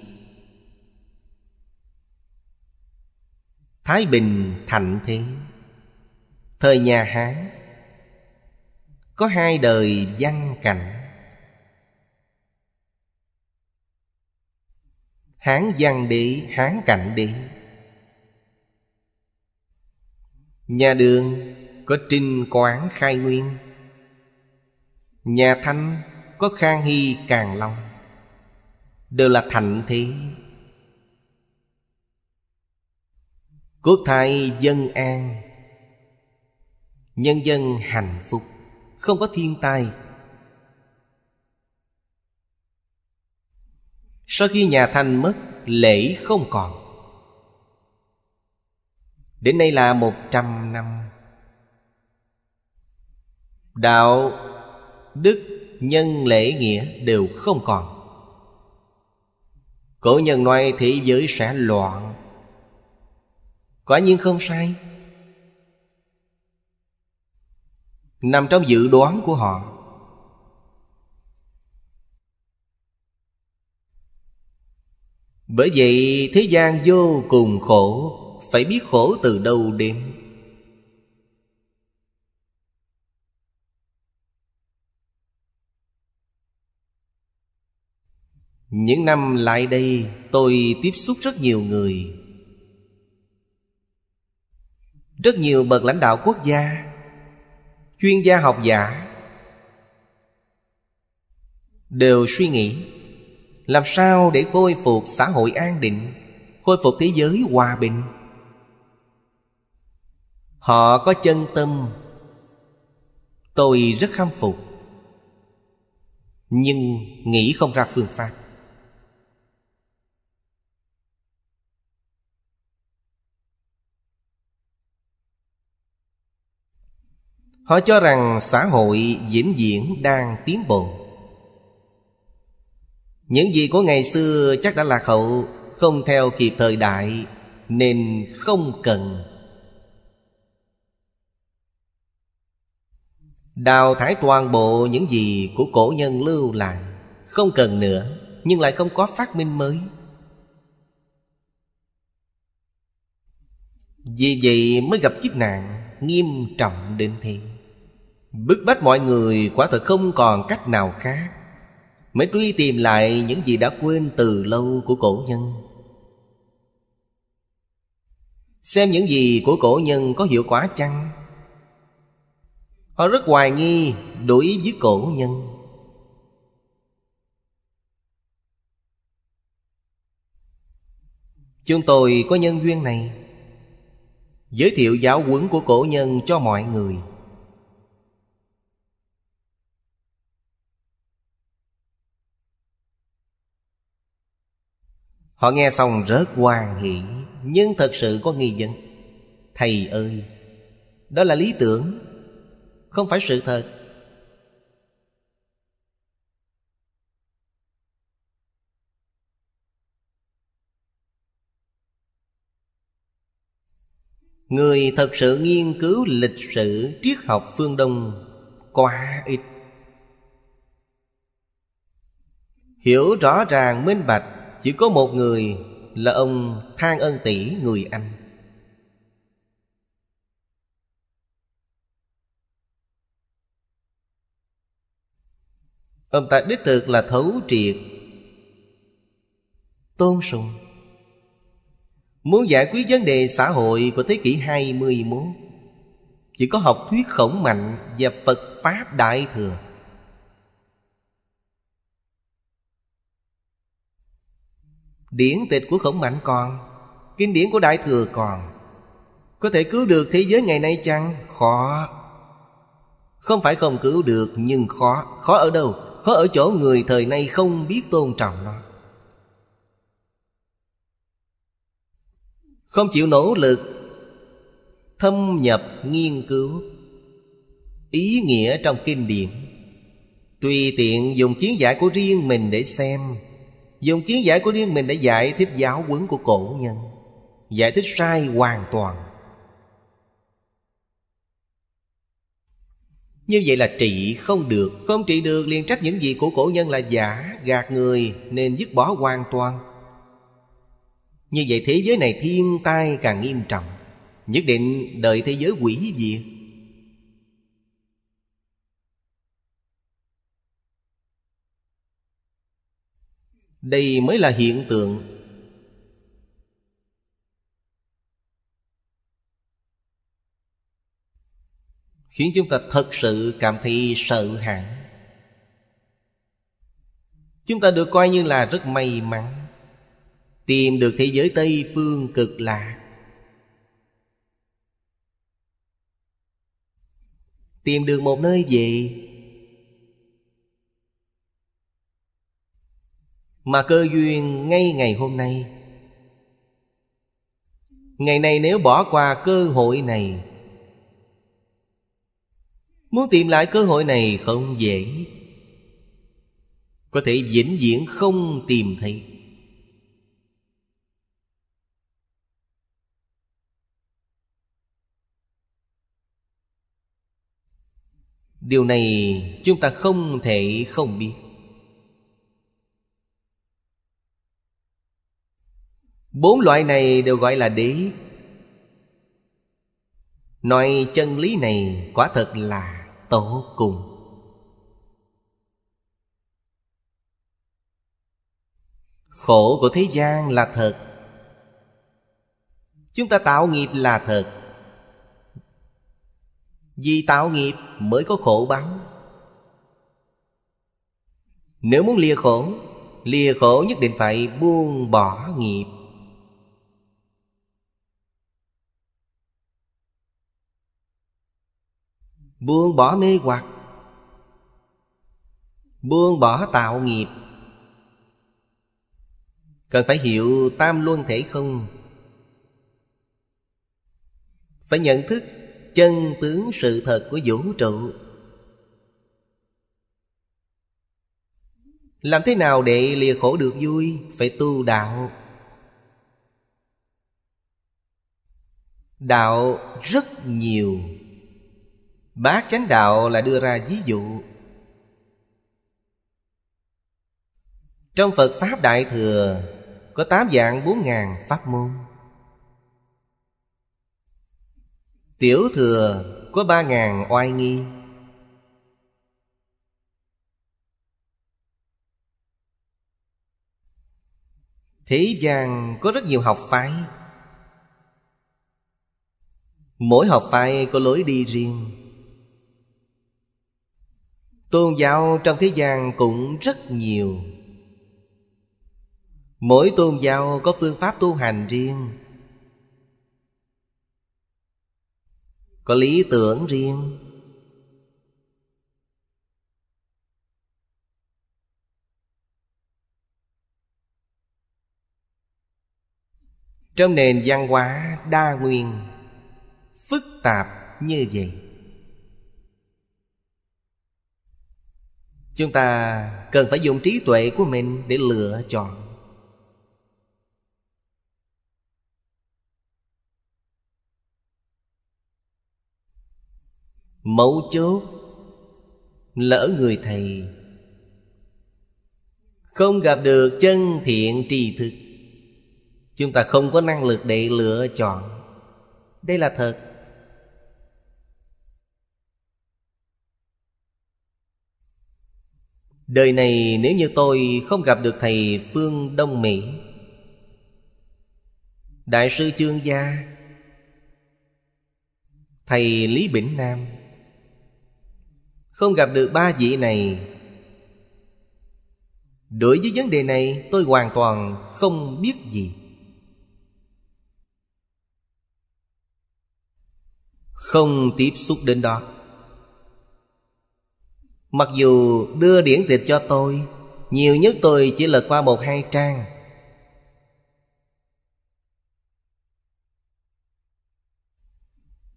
A: Thái Bình Thạnh Thế Thời nhà Hán Có hai đời văn cảnh Hán văn đế, Hán cảnh đế Nhà đường có trinh quán khai nguyên Nhà Thanh có Khang Hy Càng Long Đều là thạnh thế Quốc thái dân an Nhân dân hạnh phúc Không có thiên tai Sau khi nhà Thanh mất Lễ không còn Đến nay là một trăm năm Đạo đức nhân lễ nghĩa đều không còn cổ nhân nói thế giới sẽ loạn quả nhiên không sai nằm trong dự đoán của họ bởi vậy thế gian vô cùng khổ phải biết khổ từ đâu đến Những năm lại đây tôi tiếp xúc rất nhiều người Rất nhiều bậc lãnh đạo quốc gia Chuyên gia học giả Đều suy nghĩ Làm sao để khôi phục xã hội an định Khôi phục thế giới hòa bình Họ có chân tâm Tôi rất khâm phục Nhưng nghĩ không ra phương pháp họ cho rằng xã hội diễn diễn đang tiến bộ những gì của ngày xưa chắc đã lạc hậu không theo kịp thời đại nên không cần đào thải toàn bộ những gì của cổ nhân lưu lại không cần nữa nhưng lại không có phát minh mới vì vậy mới gặp kiếp nạn nghiêm trọng đến thế Bức bách mọi người quả thật không còn cách nào khác Mới truy tìm lại những gì đã quên từ lâu của cổ nhân Xem những gì của cổ nhân có hiệu quả chăng Họ rất hoài nghi đối với cổ nhân Chúng tôi có nhân duyên này Giới thiệu giáo huấn của cổ nhân cho mọi người Họ nghe xong rất hoan hỷ Nhưng thật sự có nghi vấn Thầy ơi Đó là lý tưởng Không phải sự thật Người thật sự nghiên cứu lịch sử triết học phương Đông quá ít Hiểu rõ ràng minh bạch chỉ có một người là ông Thang Ân Tỷ người Anh Ông ta đích thực là thấu triệt Tôn sùng Muốn giải quyết vấn đề xã hội của thế kỷ 21 Chỉ có học thuyết khổng mạnh và Phật Pháp Đại Thừa Điển tịch của khổng mạnh còn Kinh điển của Đại Thừa còn Có thể cứu được thế giới ngày nay chăng? Khó Không phải không cứu được nhưng khó Khó ở đâu? Khó ở chỗ người thời nay không biết tôn trọng nó Không chịu nỗ lực Thâm nhập nghiên cứu Ý nghĩa trong kinh điển Tùy tiện dùng kiến giải của riêng mình để xem dùng kiến giải của riêng mình để giải thích giáo huấn của cổ nhân giải thích sai hoàn toàn Như vậy là trị không được Không trị được liền trách những gì của cổ nhân là giả Gạt người nên dứt bỏ hoàn toàn Như vậy thế giới này thiên tai càng nghiêm trọng Nhất định đợi thế giới quỷ diệt đây mới là hiện tượng khiến chúng ta thật sự cảm thấy sợ hãi chúng ta được coi như là rất may mắn tìm được thế giới tây phương cực lạc tìm được một nơi về mà cơ duyên ngay ngày hôm nay ngày nay nếu bỏ qua cơ hội này muốn tìm lại cơ hội này không dễ có thể vĩnh viễn không tìm thấy điều này chúng ta không thể không biết Bốn loại này đều gọi là đế Nói chân lý này quả thật là tổ cùng Khổ của thế gian là thật Chúng ta tạo nghiệp là thật Vì tạo nghiệp mới có khổ báo Nếu muốn lìa khổ Lìa khổ nhất định phải buông bỏ nghiệp buông bỏ mê hoặc buông bỏ tạo nghiệp cần phải hiểu tam luân thể không phải nhận thức chân tướng sự thật của vũ trụ làm thế nào để lìa khổ được vui phải tu đạo đạo rất nhiều Bát chánh đạo là đưa ra ví dụ Trong Phật Pháp Đại Thừa Có tám dạng bốn ngàn pháp môn Tiểu Thừa có ba ngàn oai nghi Thế gian có rất nhiều học phái Mỗi học phái có lối đi riêng tôn giáo trong thế gian cũng rất nhiều mỗi tôn giáo có phương pháp tu hành riêng có lý tưởng riêng trong nền văn hóa đa nguyên phức tạp như vậy chúng ta cần phải dùng trí tuệ của mình để lựa chọn mấu chốt lỡ người thầy không gặp được chân thiện tri thức chúng ta không có năng lực để lựa chọn đây là thật Đời này nếu như tôi không gặp được thầy Phương Đông Mỹ Đại sư Trương Gia Thầy Lý Bỉnh Nam Không gặp được ba vị này Đối với vấn đề này tôi hoàn toàn không biết gì Không tiếp xúc đến đó Mặc dù đưa điển tịch cho tôi Nhiều nhất tôi chỉ lật qua một hai trang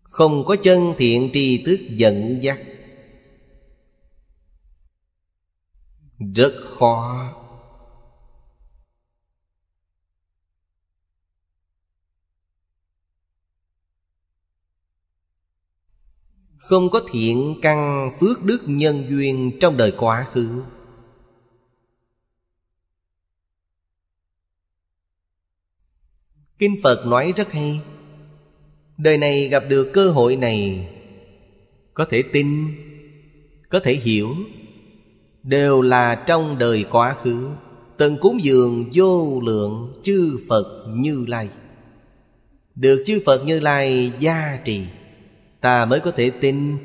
A: Không có chân thiện tri thức giận dắt Rất khó không có thiện căn phước đức nhân duyên trong đời quá khứ kinh phật nói rất hay đời này gặp được cơ hội này có thể tin có thể hiểu đều là trong đời quá khứ từng cúng dường vô lượng chư phật như lai được chư phật như lai gia trì ta mới có thể tin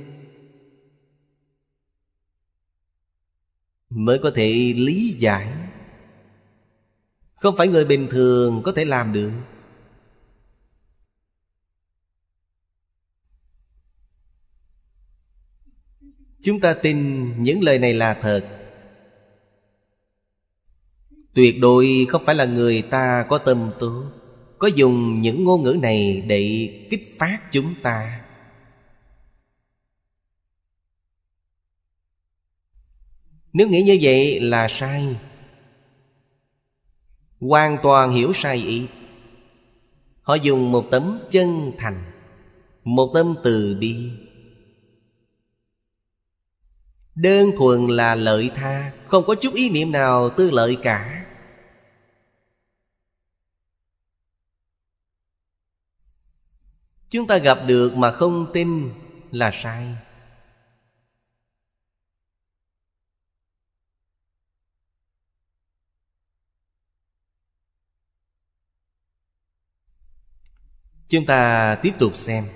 A: mới có thể lý giải không phải người bình thường có thể làm được chúng ta tin những lời này là thật tuyệt đối không phải là người ta có tâm tố có dùng những ngôn ngữ này để kích phát chúng ta nếu nghĩ như vậy là sai hoàn toàn hiểu sai ý họ dùng một tấm chân thành một tâm từ bi đơn thuần là lợi tha không có chút ý niệm nào tư lợi cả chúng ta gặp được mà không tin là sai Chúng ta tiếp tục xem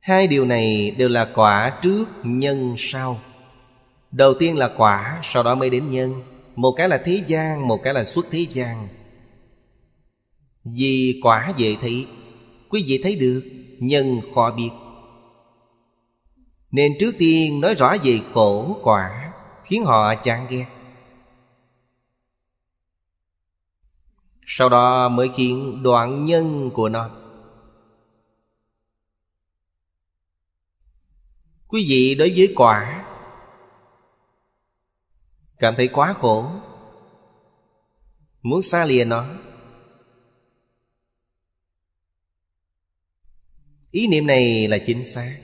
A: Hai điều này đều là quả trước nhân sau Đầu tiên là quả, sau đó mới đến nhân Một cái là thế gian, một cái là xuất thế gian Vì quả dễ thấy Quý vị thấy được, nhân khó biết Nên trước tiên nói rõ về khổ quả Khiến họ chán ghét sau đó mới khiến đoạn nhân của nó quý vị đối với quả cảm thấy quá khổ muốn xa lìa nó ý niệm này là chính xác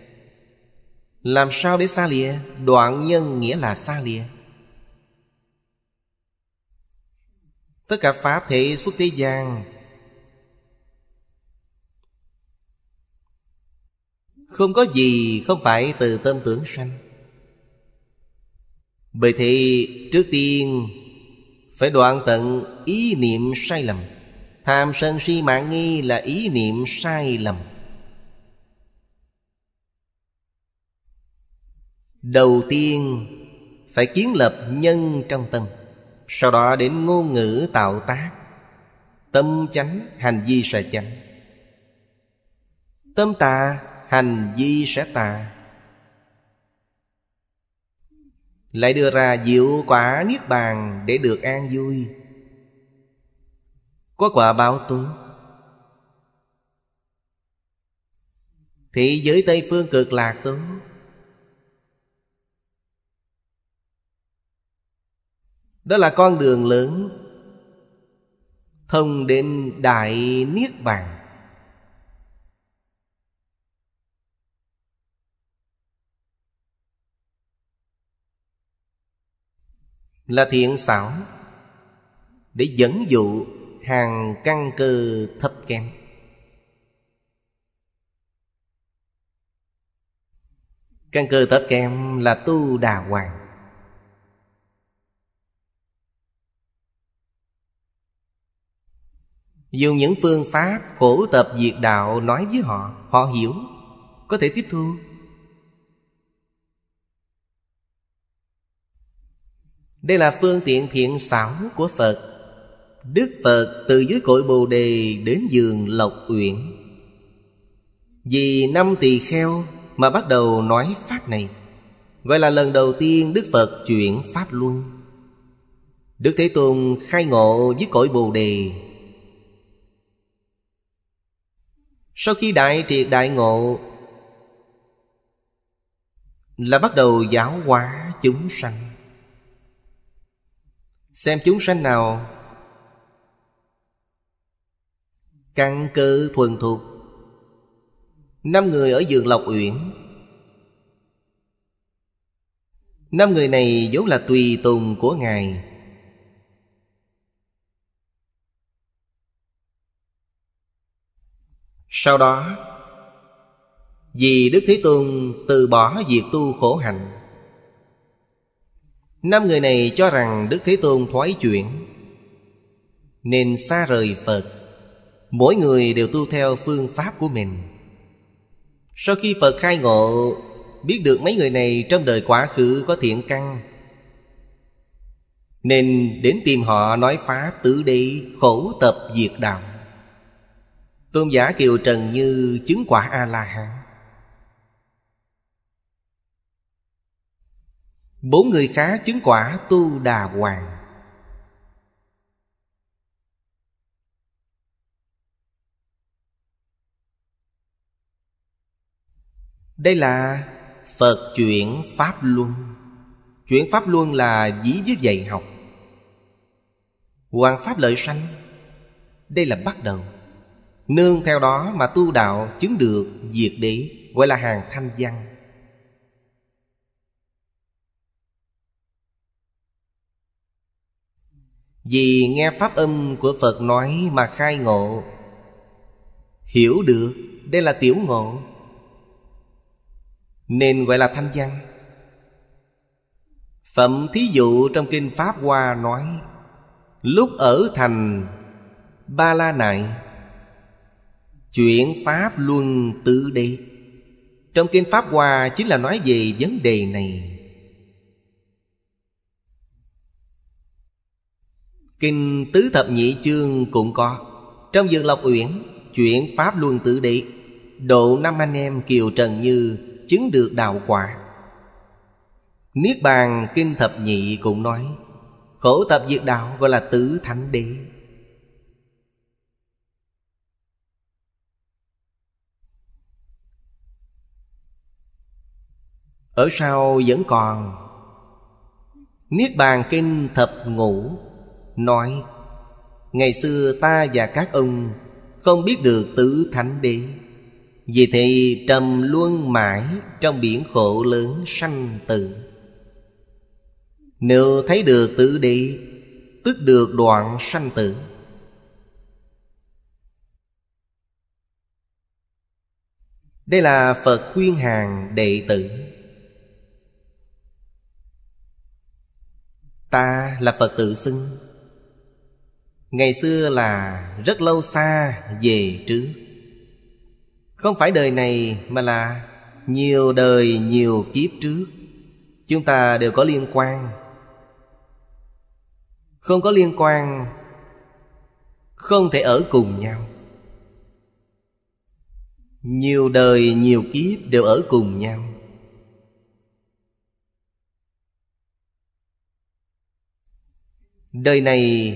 A: làm sao để xa lìa đoạn nhân nghĩa là xa lìa Tất cả Pháp thể xuất thế gian Không có gì không phải từ tâm tưởng sanh Bởi thế trước tiên Phải đoạn tận ý niệm sai lầm Tham sân si mạng nghi là ý niệm sai lầm Đầu tiên phải kiến lập nhân trong tâm sau đó đến ngôn ngữ tạo tác tâm chánh hành vi sẽ chánh tâm tà hành vi sẽ tà lại đưa ra diệu quả niết bàn để được an vui có quả báo tốt thì giới tây phương cực lạc tốt Đó là con đường lớn Thông đến Đại Niết Bàn Là thiện xảo Để dẫn dụ hàng căn cơ thấp kém Căn cơ thấp kém là tu đà hoàng Dùng những phương pháp khổ tập diệt đạo nói với họ Họ hiểu Có thể tiếp thu Đây là phương tiện thiện xảo của Phật Đức Phật từ dưới cội Bồ Đề đến giường Lộc Uyển Vì năm tỳ kheo mà bắt đầu nói Pháp này Vậy là lần đầu tiên Đức Phật chuyển Pháp luôn Đức Thế Tôn khai ngộ dưới cội Bồ Đề Sau khi đại triệt đại ngộ Là bắt đầu giáo hóa chúng sanh Xem chúng sanh nào Căn cơ thuần thuộc Năm người ở giường Lộc Uyển Năm người này vốn là tùy tùng của Ngài sau đó vì đức thế tôn từ bỏ việc tu khổ hạnh năm người này cho rằng đức thế tôn thoái chuyển nên xa rời phật mỗi người đều tu theo phương pháp của mình sau khi phật khai ngộ biết được mấy người này trong đời quá khứ có thiện căn nên đến tìm họ nói phá tứ đi khổ tập diệt đạo Tôn giả Kiều Trần như chứng quả A-la-hán Bốn người khá chứng quả tu đà hoàng Đây là Phật chuyển Pháp Luân Chuyển Pháp Luân là dí với dạy học Hoàng Pháp lợi sanh Đây là bắt đầu Nương theo đó mà tu đạo chứng được diệt đế Gọi là hàng thanh văn Vì nghe pháp âm của Phật nói mà khai ngộ Hiểu được đây là tiểu ngộ Nên gọi là thanh văn Phẩm thí dụ trong kinh Pháp Hoa nói Lúc ở thành Ba La Nại chuyển Pháp Luân Tự Đi Trong Kinh Pháp Hoa chính là nói về vấn đề này Kinh Tứ Thập Nhị Chương cũng có Trong dương Lộc Uyển chuyển Pháp Luân Tự Đi Độ năm anh em Kiều Trần Như Chứng được đạo quả Niết bàn Kinh Thập Nhị cũng nói Khổ tập diệt đạo gọi là tứ thánh đế Ở sau vẫn còn Niết bàn kinh thập ngũ Nói Ngày xưa ta và các ông Không biết được tử thánh đế Vì thì trầm luân mãi Trong biển khổ lớn sanh tử Nếu thấy được tử đế Tức được đoạn sanh tử Đây là Phật khuyên hàng đệ tử Ta là Phật tự xưng Ngày xưa là rất lâu xa về trước Không phải đời này mà là nhiều đời nhiều kiếp trước Chúng ta đều có liên quan Không có liên quan Không thể ở cùng nhau Nhiều đời nhiều kiếp đều ở cùng nhau Đời này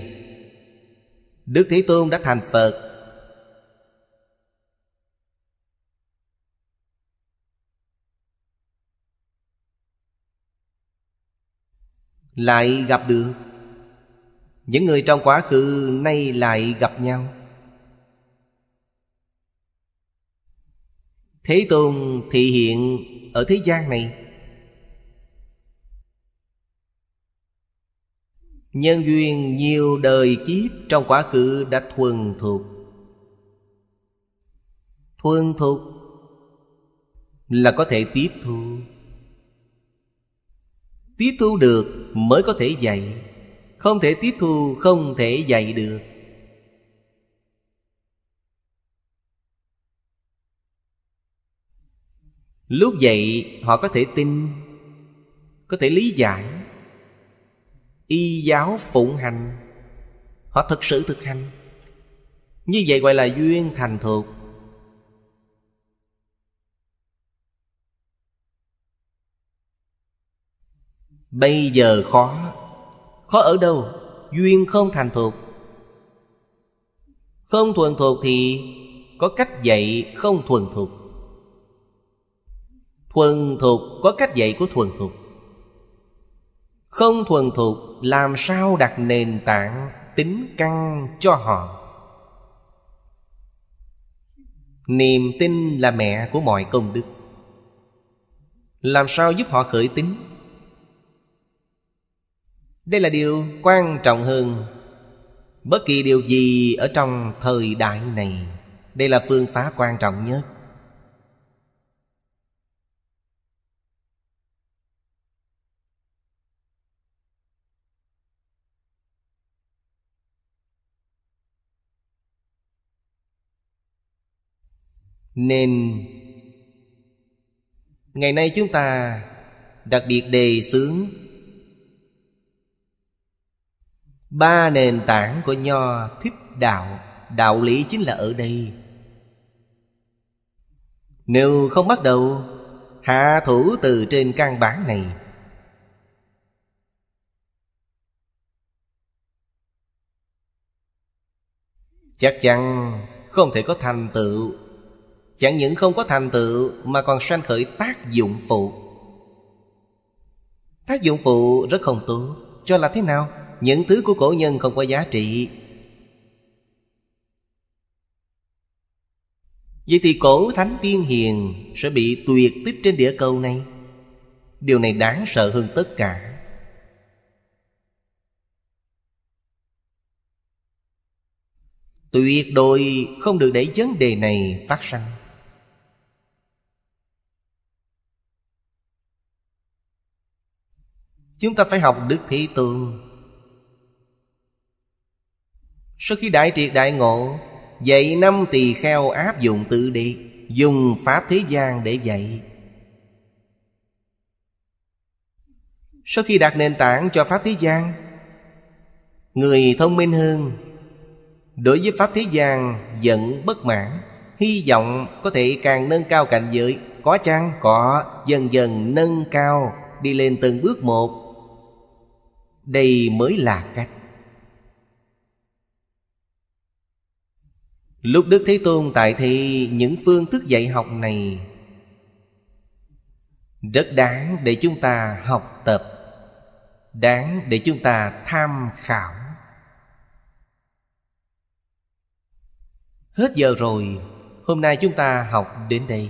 A: Đức Thế Tôn đã thành Phật Lại gặp được Những người trong quá khứ nay lại gặp nhau Thế Tôn thị hiện ở thế gian này Nhân duyên nhiều đời kiếp trong quá khứ đã thuần thuộc Thuần thuộc là có thể tiếp thu Tiếp thu được mới có thể dạy Không thể tiếp thu không thể dạy được Lúc dạy họ có thể tin Có thể lý giải y giáo phụng hành họ thực sự thực hành như vậy gọi là duyên thành thuộc bây giờ khó khó ở đâu duyên không thành thuộc không thuần thuộc thì có cách dạy không thuần thuộc thuần thuộc có cách dạy của thuần thuộc không thuần thục làm sao đặt nền tảng tính căn cho họ niềm tin là mẹ của mọi công đức làm sao giúp họ khởi tính đây là điều quan trọng hơn bất kỳ điều gì ở trong thời đại này đây là phương pháp quan trọng nhất Nên Ngày nay chúng ta đặc biệt đề xướng Ba nền tảng của Nho thuyết đạo Đạo lý chính là ở đây Nếu không bắt đầu Hạ thủ từ trên căn bản này Chắc chắn không thể có thành tựu chẳng những không có thành tựu mà còn sanh khởi tác dụng phụ tác dụng phụ rất không tốt cho là thế nào những thứ của cổ nhân không có giá trị vậy thì cổ thánh tiên hiền sẽ bị tuyệt tích trên địa cầu này điều này đáng sợ hơn tất cả tuyệt đối không được để vấn đề này phát sinh Chúng ta phải học đức thị tường Sau khi đại triệt đại ngộ Dạy năm tỳ kheo áp dụng tự đi Dùng pháp thế gian để dạy Sau khi đặt nền tảng cho pháp thế gian Người thông minh hơn Đối với pháp thế gian giận bất mãn Hy vọng có thể càng nâng cao cảnh giới Có chăng có dần dần nâng cao Đi lên từng bước một đây mới là cách lúc đức thế tôn tại thì những phương thức dạy học này rất đáng để chúng ta học tập đáng để chúng ta tham khảo hết giờ rồi hôm nay chúng ta học đến đây